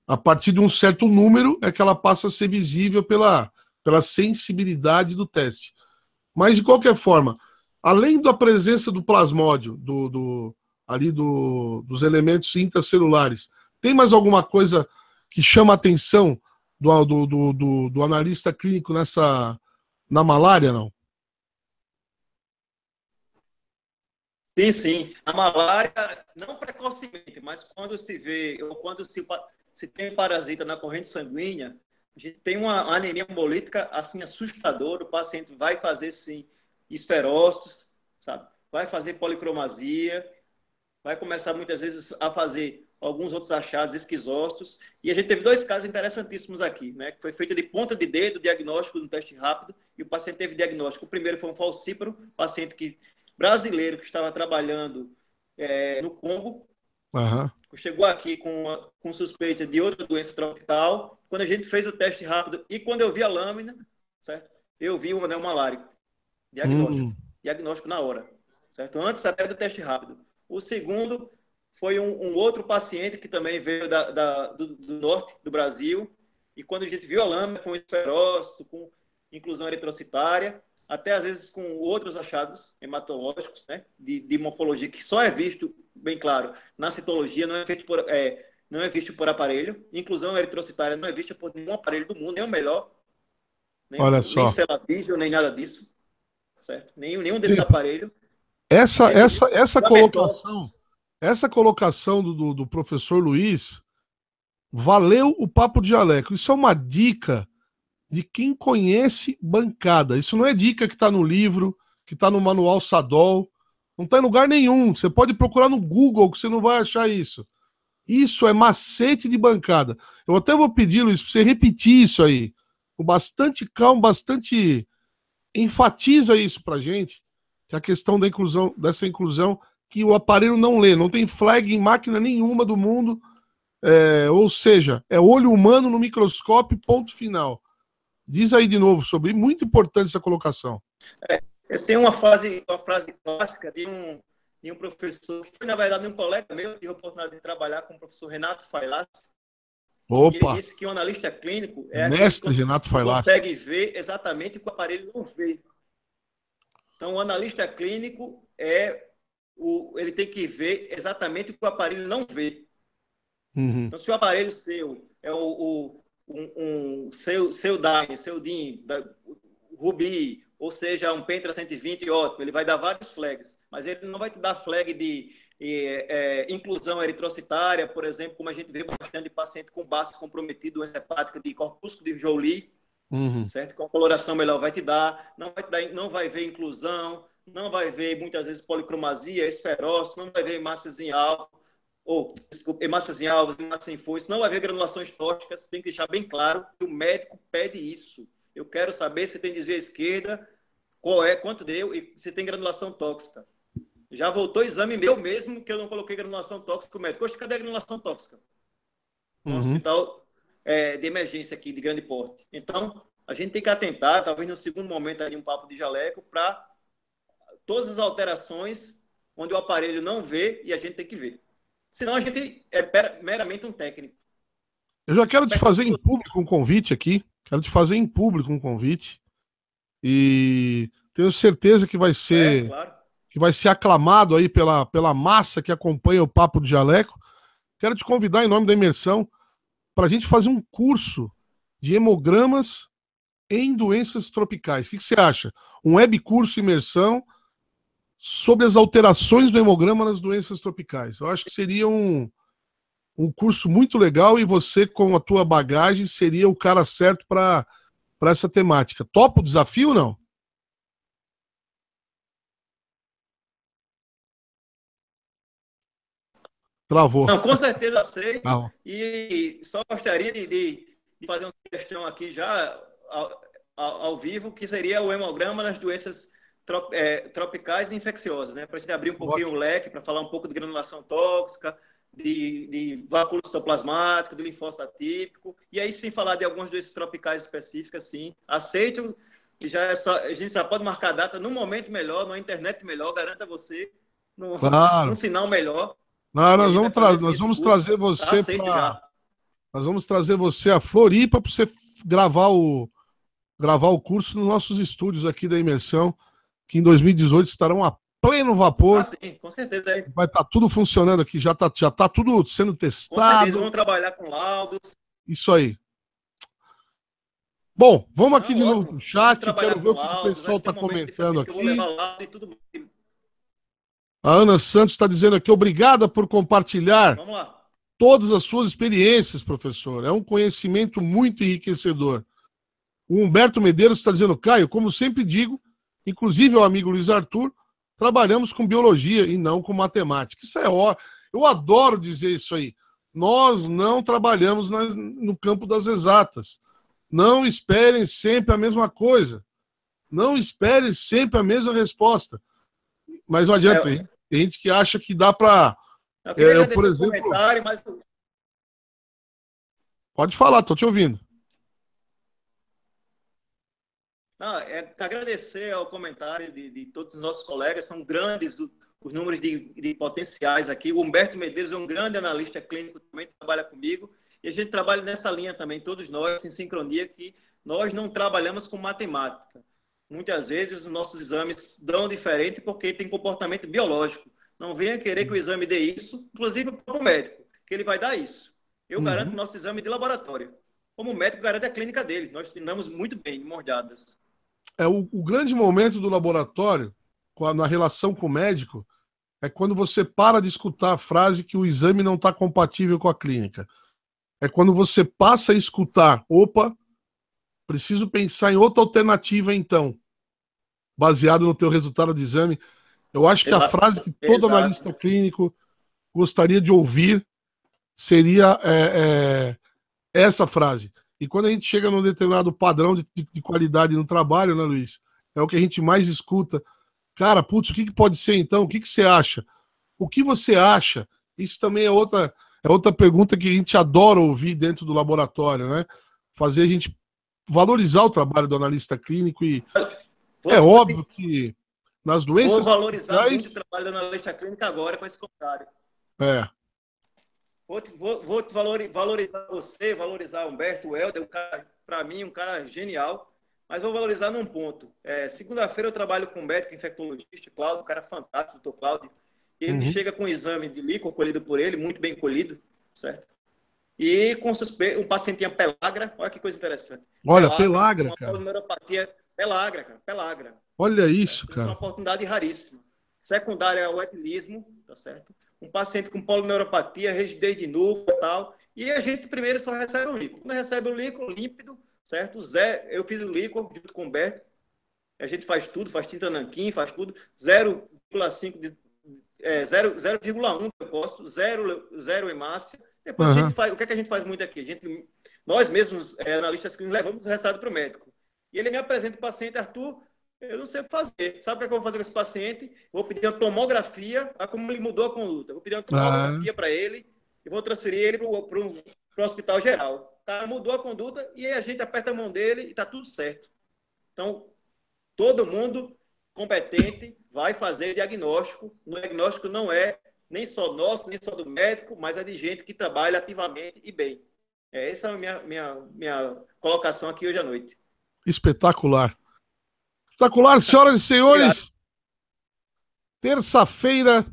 A partir de um certo número é que ela passa a ser visível pela, pela sensibilidade do teste. Mas, de qualquer forma, além da presença do plasmódio, do, do ali do, dos elementos intracelulares, tem mais alguma coisa que chama a atenção do, do, do, do analista clínico nessa, na malária, não? Sim, sim. A malária, não precocemente, mas quando se vê, ou quando se, se tem parasita na corrente sanguínea, a gente tem uma anemia hemolítica assim assustadora. O paciente vai fazer, sim, esferócitos, sabe? Vai fazer policromasia, vai começar muitas vezes a fazer alguns outros achados esquizócitos. E a gente teve dois casos interessantíssimos aqui, né? Que foi feita de ponta de dedo, diagnóstico no um teste rápido, e o paciente teve diagnóstico. O primeiro foi um falcíparo, paciente que, brasileiro que estava trabalhando é, no Congo. Uhum. Chegou aqui com, uma, com suspeita de outra doença tropical. Quando a gente fez o teste rápido e quando eu vi a lâmina, certo? Eu vi o anel né, malárico. Diagnóstico. Hum. Diagnóstico na hora. Certo? Antes até do teste rápido. O segundo foi um, um outro paciente que também veio da, da, do, do, norte do Brasil. E quando a gente viu a lâmina com esferócito, com inclusão eritrocitária, até às vezes com outros achados hematológicos, né, de, de morfologia, que só é visto, bem claro, na citologia, não é feito por, é, não é visto por aparelho. Inclusão eritrocitária não é vista por nenhum aparelho do mundo, nem o melhor. Nem, Olha só. Nem Celavision, nem nada disso. Certo? Nenhum, nenhum desse aparelho. Essa, é, essa, essa colocação, essa colocação do, do, do professor Luiz valeu o papo de Aleco. Isso é uma dica de quem conhece bancada. Isso não é dica que está no livro, que está no manual Sadol. Não está em lugar nenhum. Você pode procurar no Google que você não vai achar isso. Isso é macete de bancada. Eu até vou pedir, Luiz, para você repetir isso aí. Com bastante calma, bastante. Enfatiza isso para gente, que é a questão da inclusão, dessa inclusão que o aparelho não lê. Não tem flag em máquina nenhuma do mundo. É, ou seja, é olho humano no microscópio, ponto final. Diz aí de novo sobre muito importante essa colocação. É, tem uma frase, uma frase clássica de um, de um professor, que foi, na verdade, um colega meu, tive a oportunidade de trabalhar com o professor Renato Failas. Opa! Ele disse que o analista clínico é Mestre Renato Failas. consegue ver exatamente o que o aparelho não vê. Então, o analista clínico é o, ele tem que ver exatamente o que o aparelho não vê. Uhum. Então, se o aparelho seu é o, o um, um, seu, seu Dime, seu DIN, da, Rubi, ou seja, um Pentra 120, ótimo, ele vai dar vários flags, mas ele não vai te dar flag de é, inclusão eritrocitária, por exemplo, como a gente vê bastante paciente com baço comprometido, doença hepática de corpúsculo de Jolie, uhum. certo? Com coloração melhor vai te dar, não vai, te dar, não vai ver inclusão, não vai ver muitas vezes policromasia, esferócito, não vai ver massas em alvo, ou, desculpa, massas em alvos, massas em foice, não vai ver granulações tóxicas, tem que deixar bem claro que o médico pede isso. Eu quero saber se tem desvio à esquerda, qual é, quanto deu e se tem granulação tóxica. Já voltou exame meu mesmo que eu não coloquei granulação tóxica, o médico, hoje cadê a granulação tóxica? No uhum. hospital é, de emergência aqui, de grande porte. Então, a gente tem que atentar, talvez no segundo momento ali um papo de jaleco, para todas as alterações onde o aparelho não vê e a gente tem que ver. Senão a gente é meramente um técnico. Eu já quero te fazer em público um convite aqui. Quero te fazer em público um convite. E tenho certeza que vai ser é, claro. que vai ser aclamado aí pela, pela massa que acompanha o Papo do Jaleco. Quero te convidar em nome da imersão para a gente fazer um curso de hemogramas em doenças tropicais. O que, que você acha? Um web curso imersão sobre as alterações do hemograma nas doenças tropicais. Eu acho que seria um, um curso muito legal e você, com a tua bagagem, seria o cara certo para essa temática. Topa o desafio ou não? Travou. Não, com certeza aceito. Não. Tá e só gostaria de, de, fazer uma questão aqui já ao, ao, ao vivo, que seria o hemograma nas doenças trop, é, tropicais e infecciosas, né? Para a gente abrir um pouquinho Boa. o leque, para falar um pouco de granulação tóxica, de, de vacúolo citoplasmático, de linfócito atípico, e aí sem falar de algumas doenças tropicais específicas, sim. Aceito, já é só, a gente já pode marcar data num momento melhor, numa internet melhor, garanta você, num, claro. num sinal melhor. Não, nós vamos, tra nós vamos curso, trazer você tá para. Nós vamos trazer você a Floripa para você gravar o gravar o curso nos nossos estúdios aqui da imersão que em 2018 estarão a pleno vapor. Ah, sim, com certeza. Vai estar tá tudo funcionando aqui, já está já tá tudo sendo testado. Com certeza vão trabalhar com laudos. Isso aí. Bom, vamos aqui Não, de novo no chat, quero ver o que o pessoal está comentando aqui. A Ana Santos está dizendo aqui, obrigada por compartilhar todas as suas experiências, professor. É um conhecimento muito enriquecedor. O Humberto Medeiros está dizendo, Caio, como sempre digo, Inclusive, o amigo Luiz Arthur, trabalhamos com biologia e não com matemática. Isso é ó. Eu adoro dizer isso aí. Nós não trabalhamos no campo das exatas. Não esperem sempre a mesma coisa. Não esperem sempre a mesma resposta. Mas não adianta. É, tem gente que acha que dá para. Eu, é, por exemplo. Mas... Pode falar, estou te ouvindo. Não, é agradecer ao comentário de, de, todos os nossos colegas, são grandes os números de, de, potenciais aqui. O Humberto Medeiros é um grande analista clínico, também trabalha comigo, e a gente trabalha nessa linha também, todos nós, em sincronia, que nós não trabalhamos com matemática. Muitas vezes os nossos exames dão diferente porque tem comportamento biológico. Não venha querer que o exame dê isso, inclusive para o médico, que ele vai dar isso. Eu uhum. garanto nosso exame de laboratório. Como o médico garante a clínica dele, nós treinamos muito bem, mordadas é o, o grande momento do laboratório, na relação com o médico, é quando você para de escutar a frase que o exame não está compatível com a clínica. É quando você passa a escutar, opa, preciso pensar em outra alternativa então, baseado no teu resultado de exame. Eu acho que a frase que todo analista clínico gostaria de ouvir seria é, é, essa frase. E quando a gente chega num determinado padrão de, de, de qualidade no trabalho, né, Luiz? É o que a gente mais escuta. Cara, putz, o que, que pode ser então? O que, que você acha? O que você acha? Isso também é outra, é outra pergunta que a gente adora ouvir dentro do laboratório, né? Fazer a gente valorizar o trabalho do analista clínico e é óbvio que nas doenças. Vou valorizar sociais... o trabalho do analista clínico agora com esse comentário. É. Vou, te, vou, vou te valorizar você, valorizar Humberto, o Helder, um cara, para mim, um cara genial, mas vou valorizar num ponto. É, Segunda-feira eu trabalho com o médico, é infectologista, Cláudio, um cara fantástico, doutor Cláudio. Ele uhum. chega com um exame de líquido colhido por ele, muito bem colhido, certo? E com suspe... um paciente tinha pelagra, olha que coisa interessante. Olha, pelagra, pelagra uma cara. Neuropatia pelagra, cara, pelagra. Olha isso, é, cara. É uma oportunidade raríssima. Secundária ao etilismo, tá certo? um paciente com polineuropatia, rigidez de núcleo e tal. E a gente primeiro só recebe o líquido. Quando recebe o líquido, límpido, certo? Zé, eu fiz o líquido junto com o A gente faz tudo, faz tinta nanquim, faz tudo. 0,5 de é, 0,1 depósito, zero, zero hemácia. Depois uhum. a gente faz, o que, é que a gente faz muito aqui? A gente, nós mesmos, é, analistas levamos o resultado para o médico. E ele me apresenta o paciente, Arthur, eu não sei o que fazer. Sabe o que, é que eu vou fazer com esse paciente? Vou pedir uma tomografia, olha como ele mudou a conduta. Vou pedir uma ah. tomografia ah. para ele e vou transferir ele para o hospital geral. O cara mudou a conduta e aí a gente aperta a mão dele e está tudo certo. Então, todo mundo competente vai fazer diagnóstico. O diagnóstico não é nem só nosso, nem só do médico, mas é de gente que trabalha ativamente e bem. É, essa é a minha, minha, minha colocação aqui hoje à noite. Espetacular. Espetacular, senhoras e senhores. Terça-feira,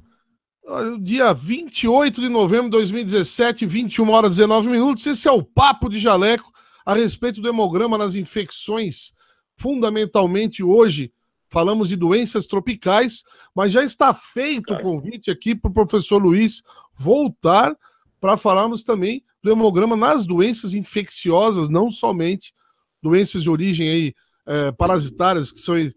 dia 28 de novembro de 2017, 21 horas 19 minutos. Esse é o Papo de Jaleco a respeito do hemograma nas infecções. Fundamentalmente hoje falamos de doenças tropicais, mas já está feito o convite aqui para o professor Luiz voltar para falarmos também do hemograma nas doenças infecciosas, não somente doenças de origem aí é, parasitárias que são é,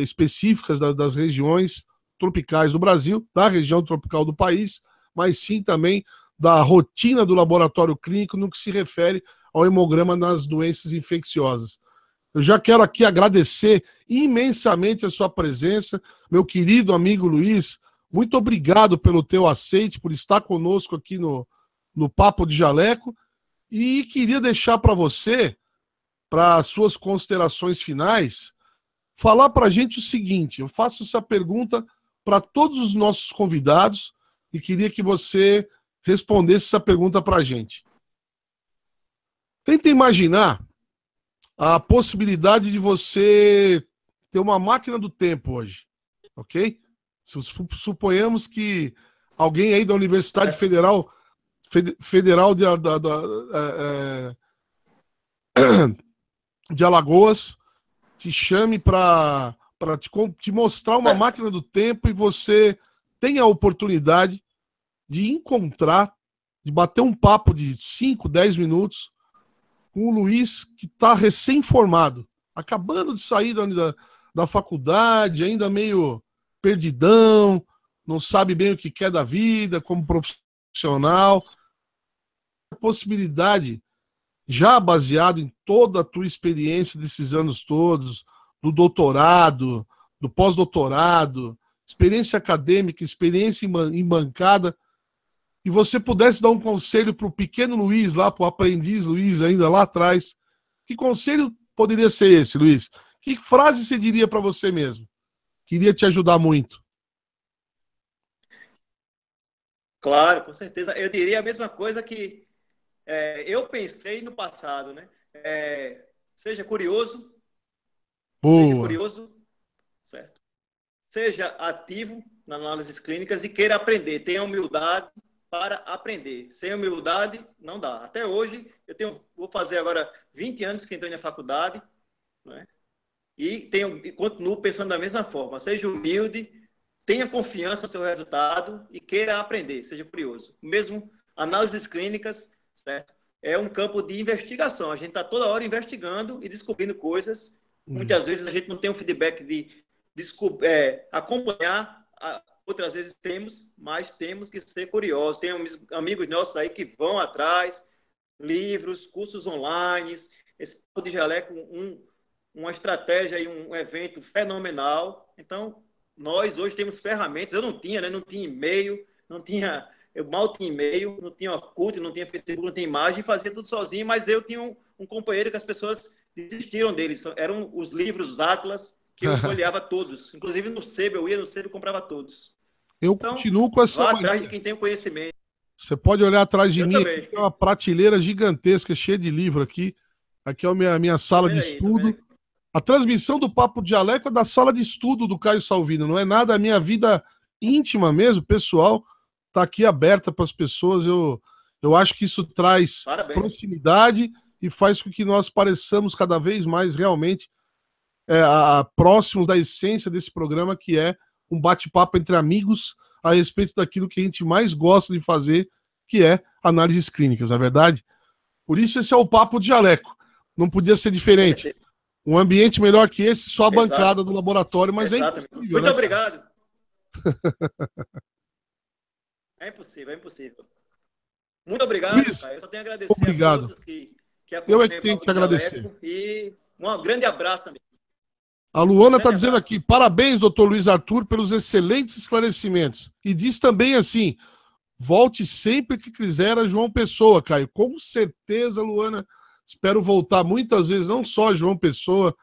específicas das, das regiões tropicais do Brasil, da região tropical do país, mas sim também da rotina do laboratório clínico no que se refere ao hemograma nas doenças infecciosas. Eu já quero aqui agradecer imensamente a sua presença, meu querido amigo Luiz. Muito obrigado pelo teu aceite, por estar conosco aqui no, no Papo de Jaleco. E queria deixar para você para suas considerações finais, falar para a gente o seguinte: eu faço essa pergunta para todos os nossos convidados e queria que você respondesse essa pergunta para a gente. Tenta imaginar a possibilidade de você ter uma máquina do tempo hoje, ok? Suponhamos que alguém aí da Universidade Federal Federal de, da, da, da, é, é de Alagoas te chame para te, te mostrar uma é. máquina do tempo e você tem a oportunidade de encontrar, de bater um papo de 5, 10 minutos com o Luiz, que está recém-formado, acabando de sair da, da, da faculdade, ainda meio perdidão, não sabe bem o que quer da vida como profissional. A possibilidade já baseado em toda a tua experiência desses anos todos, do doutorado, do pós-doutorado, experiência acadêmica, experiência em bancada, e você pudesse dar um conselho para o pequeno Luiz, lá para o aprendiz Luiz, ainda lá atrás, que conselho poderia ser esse, Luiz? Que frase você diria para você mesmo? Queria te ajudar muito. Claro, com certeza. Eu diria a mesma coisa que é, eu pensei no passado, né? É, seja curioso. Boa. Seja curioso, certo? Seja ativo nas análises clínicas e queira aprender. Tenha humildade para aprender. Sem humildade, não dá. Até hoje, eu tenho, vou fazer agora 20 anos que entrei na faculdade, né? E, tenho, e continuo pensando da mesma forma. Seja humilde, tenha confiança no seu resultado e queira aprender, seja curioso. Mesmo análises clínicas certo? É um campo de investigação. A gente está toda hora investigando e descobrindo coisas. Uhum. Muitas vezes a gente não tem um feedback de, de é, acompanhar, a, outras vezes temos, mas temos que ser curiosos. Tem amigos nossos aí que vão atrás, livros, cursos online, esse de jaleco, um, uma estratégia e um evento fenomenal. Então, nós hoje temos ferramentas, eu não tinha, né? não tinha e-mail, não tinha eu mal tinha e-mail, não tinha Orkut, não tinha Facebook, não tinha imagem, fazia tudo sozinho, mas eu tinha um, um companheiro que as pessoas desistiram dele. Eram os livros, os atlas, que eu folheava todos. Inclusive no sebo, eu ia no sebo e comprava todos. Eu então, continuo com essa. atrás de quem tem o conhecimento. Você pode olhar atrás de eu mim, aqui, tem uma prateleira gigantesca, cheia de livro aqui. Aqui é a minha, minha sala também de tá estudo. Aí, a transmissão do Papo Dialeco é da sala de estudo do Caio Salvino, não é nada a minha vida íntima mesmo, pessoal está aqui aberta para as pessoas. Eu, eu acho que isso traz Parabéns. proximidade e faz com que nós pareçamos cada vez mais realmente é, a, a, próximos da essência desse programa, que é um bate-papo entre amigos a respeito daquilo que a gente mais gosta de fazer, que é análises clínicas, na é verdade. Por isso esse é o papo de jaleco. Não podia ser diferente. Um ambiente melhor que esse, só a Exato. bancada do laboratório, mas Exato, é Muito né? obrigado. É impossível, é impossível. Muito obrigado, Isso. Eu só tenho a agradecer obrigado. a todos que, que Eu é que tenho que te agradecer. E um grande abraço, amigo. A Luana está dizendo aqui, parabéns, doutor Luiz Arthur, pelos excelentes esclarecimentos. E diz também assim, volte sempre que quiser a João Pessoa, Caio. Com certeza, Luana, espero voltar muitas vezes, não só a João Pessoa,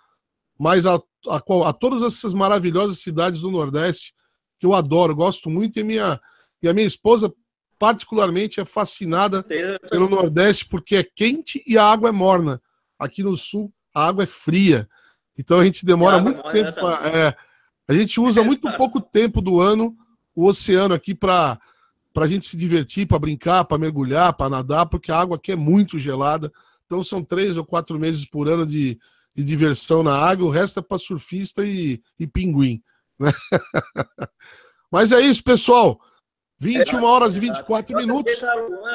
mas a, a, a todas essas maravilhosas cidades do Nordeste, que eu adoro, gosto muito, e minha, e a minha esposa, particularmente, é fascinada pelo Nordeste porque é quente e a água é morna. Aqui no Sul, a água é fria. Então a gente demora muito tempo. Pra, é, a gente usa muito pouco tempo do ano o oceano aqui para a gente se divertir, para brincar, para mergulhar, para nadar, porque a água aqui é muito gelada. Então são três ou quatro meses por ano de, de diversão na água, o resto é para surfista e, e pinguim. Né? Mas é isso, pessoal. 21 horas e 24 minutos.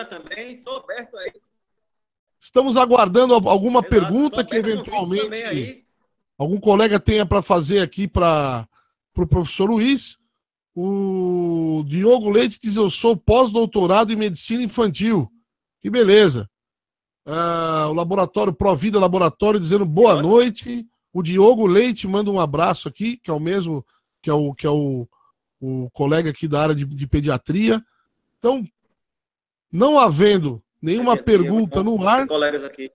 também, estou aberto aí. Estamos aguardando alguma pergunta que eventualmente algum colega tenha para fazer aqui para o pro professor Luiz. O Diogo Leite diz: Eu sou pós-doutorado em medicina infantil. Que beleza. Ah, o laboratório Provida Laboratório dizendo boa noite. O Diogo Leite manda um abraço aqui, que é o mesmo, que é o, que é o o colega aqui da área de, de pediatria. Então, não havendo nenhuma pediatria, pergunta no ar. Colegas aqui.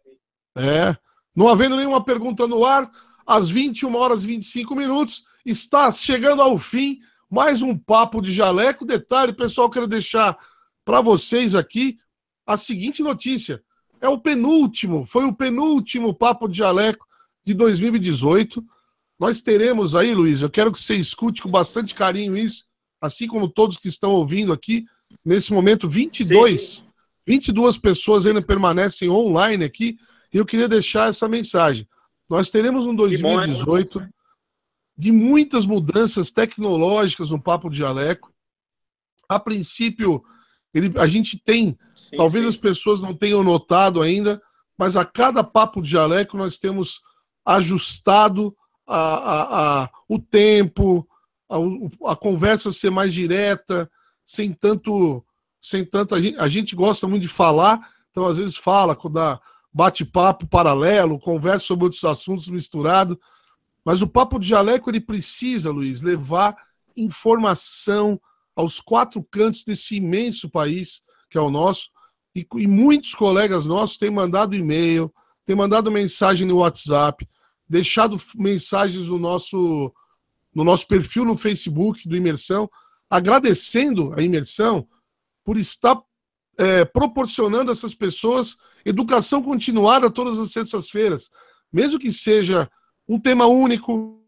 É. Não havendo nenhuma pergunta no ar, às 21 horas e 25 minutos, está chegando ao fim mais um papo de jaleco. Detalhe, pessoal, quero deixar para vocês aqui a seguinte notícia. É o penúltimo, foi o penúltimo papo de jaleco de 2018. Nós teremos aí, Luiz, eu quero que você escute com bastante carinho isso, assim como todos que estão ouvindo aqui, nesse momento, 22, Sim. 22 pessoas ainda permanecem online aqui, e eu queria deixar essa mensagem. Nós teremos um 2018 de muitas mudanças tecnológicas no Papo de Jaleco. A princípio, ele, a gente tem, sim, talvez sim. as pessoas não tenham notado ainda, mas a cada Papo de Jaleco nós temos ajustado a, a, a o tempo, a, a, conversa ser mais direta, sem tanto. Sem tanto a, gente, a gente gosta muito de falar, então às vezes fala, dá bate-papo paralelo, conversa sobre outros assuntos misturado. Mas o Papo de Jaleco ele precisa, Luiz, levar informação aos quatro cantos desse imenso país que é o nosso. E, e muitos colegas nossos têm mandado e-mail, têm mandado mensagem no WhatsApp, deixado mensagens no nosso, no nosso perfil no Facebook do Imersão, agradecendo a Imersão por estar é, proporcionando a essas pessoas educação continuada todas as sextas-feiras, mesmo que seja um tema único,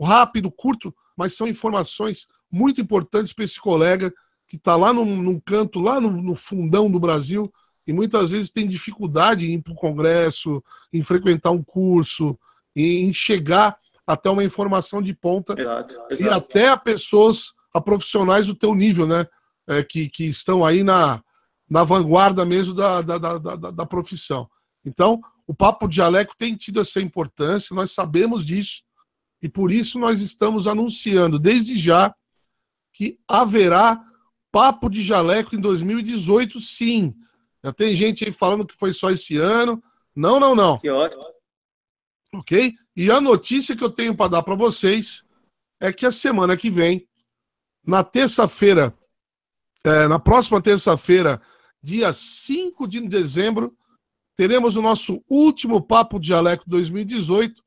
rápido, curto, mas são informações muito importantes para esse colega que está lá num, num, canto, lá no, no, fundão do Brasil, e muitas vezes tem dificuldade em ir para o congresso, em frequentar um curso, em chegar até uma informação de ponta exato, exato. e até a pessoas, a profissionais do teu nível, né? É, que, que estão aí na, na vanguarda mesmo da, da, da, da, da profissão. Então, o Papo Dialeco tem tido essa importância, nós sabemos disso, e por isso nós estamos anunciando desde já que haverá Papo de Jaleco em 2018, sim. Já tem gente aí falando que foi só esse ano. Não, não, não. Que ótimo. Ok? E a notícia que eu tenho para dar para vocês é que a semana que vem, na terça-feira, é, na próxima terça-feira, dia 5 de dezembro, teremos o nosso último Papo Dialeto 2018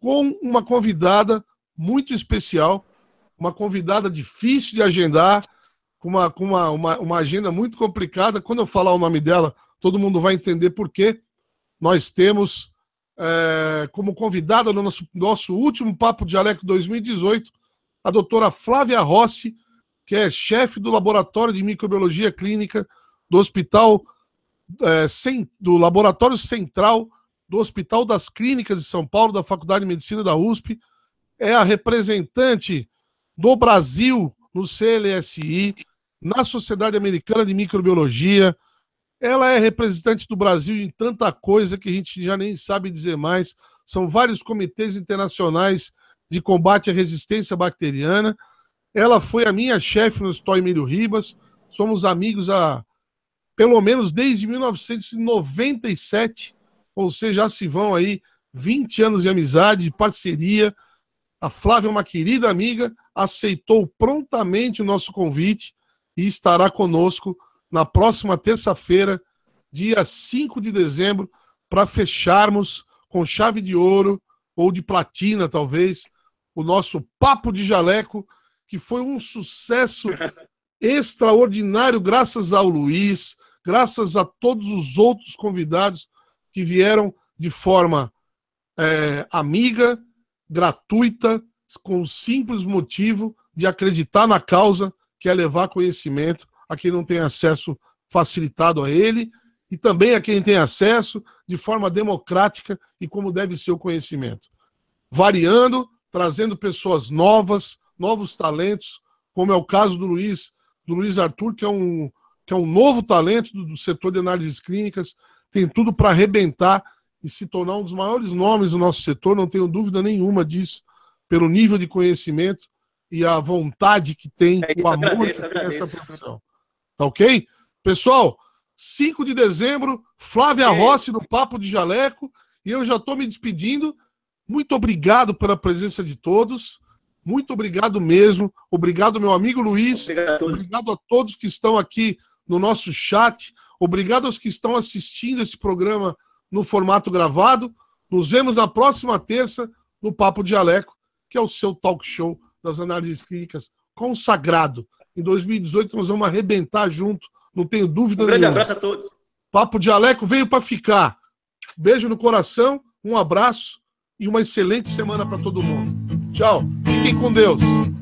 com uma convidada muito especial, uma convidada difícil de agendar, com uma, com uma, uma, uma agenda muito complicada. Quando eu falar o nome dela, todo mundo vai entender por quê. Nós temos é, como convidada no nosso, nosso último Papo Dialeto 2018, a doutora Flávia Rossi, que é chefe do Laboratório de Microbiologia Clínica do Hospital é, sem, do Laboratório Central do Hospital das Clínicas de São Paulo, da Faculdade de Medicina da USP, é a representante do Brasil no CLSI, na Sociedade Americana de Microbiologia, ela é representante do Brasil em tanta coisa que a gente já nem sabe dizer mais. São vários comitês internacionais de combate à resistência bacteriana. Ela foi a minha chefe no Store Emílio Ribas. Somos amigos há pelo menos desde 1997, ou seja, já se vão aí 20 anos de amizade, de parceria. A Flávia, é uma querida amiga, aceitou prontamente o nosso convite e estará conosco na próxima terça-feira, dia 5 de dezembro, para fecharmos com chave de ouro ou de platina, talvez, o nosso Papo de Jaleco, que foi um sucesso extraordinário, graças ao Luiz, graças a todos os outros convidados que vieram de forma é, amiga, gratuita, com o simples motivo de acreditar na causa, que é levar conhecimento a quem não tem acesso facilitado a ele e também a quem tem acesso de forma democrática e como deve ser o conhecimento. Variando, trazendo pessoas novas, novos talentos, como é o caso do Luiz, do Luiz Arthur, que é um, que é um novo talento do, do setor de análises clínicas, tem tudo para arrebentar e se tornar um dos maiores nomes do nosso setor, não tenho dúvida nenhuma disso, pelo nível de conhecimento e a vontade que tem, é isso, o agradeço, agradeço. essa profissão. Tá ok? Pessoal, 5 de dezembro, Flávia Ei. Rossi no Papo de Jaleco. E eu já estou me despedindo. Muito obrigado pela presença de todos. Muito obrigado mesmo. Obrigado, meu amigo Luiz. Obrigado a todos, obrigado a todos que estão aqui no nosso chat. Obrigado aos que estão assistindo esse programa no formato gravado. Nos vemos na próxima terça no Papo de Jaleco, que é o seu talk show das análises clínicas consagrado. Em 2018 nós vamos arrebentar junto, não tenho dúvida um grande nenhuma. abraço a todos. Papo de Aleco veio para ficar. Beijo no coração, um abraço e uma excelente semana para todo mundo. Tchau. Fiquem com Deus.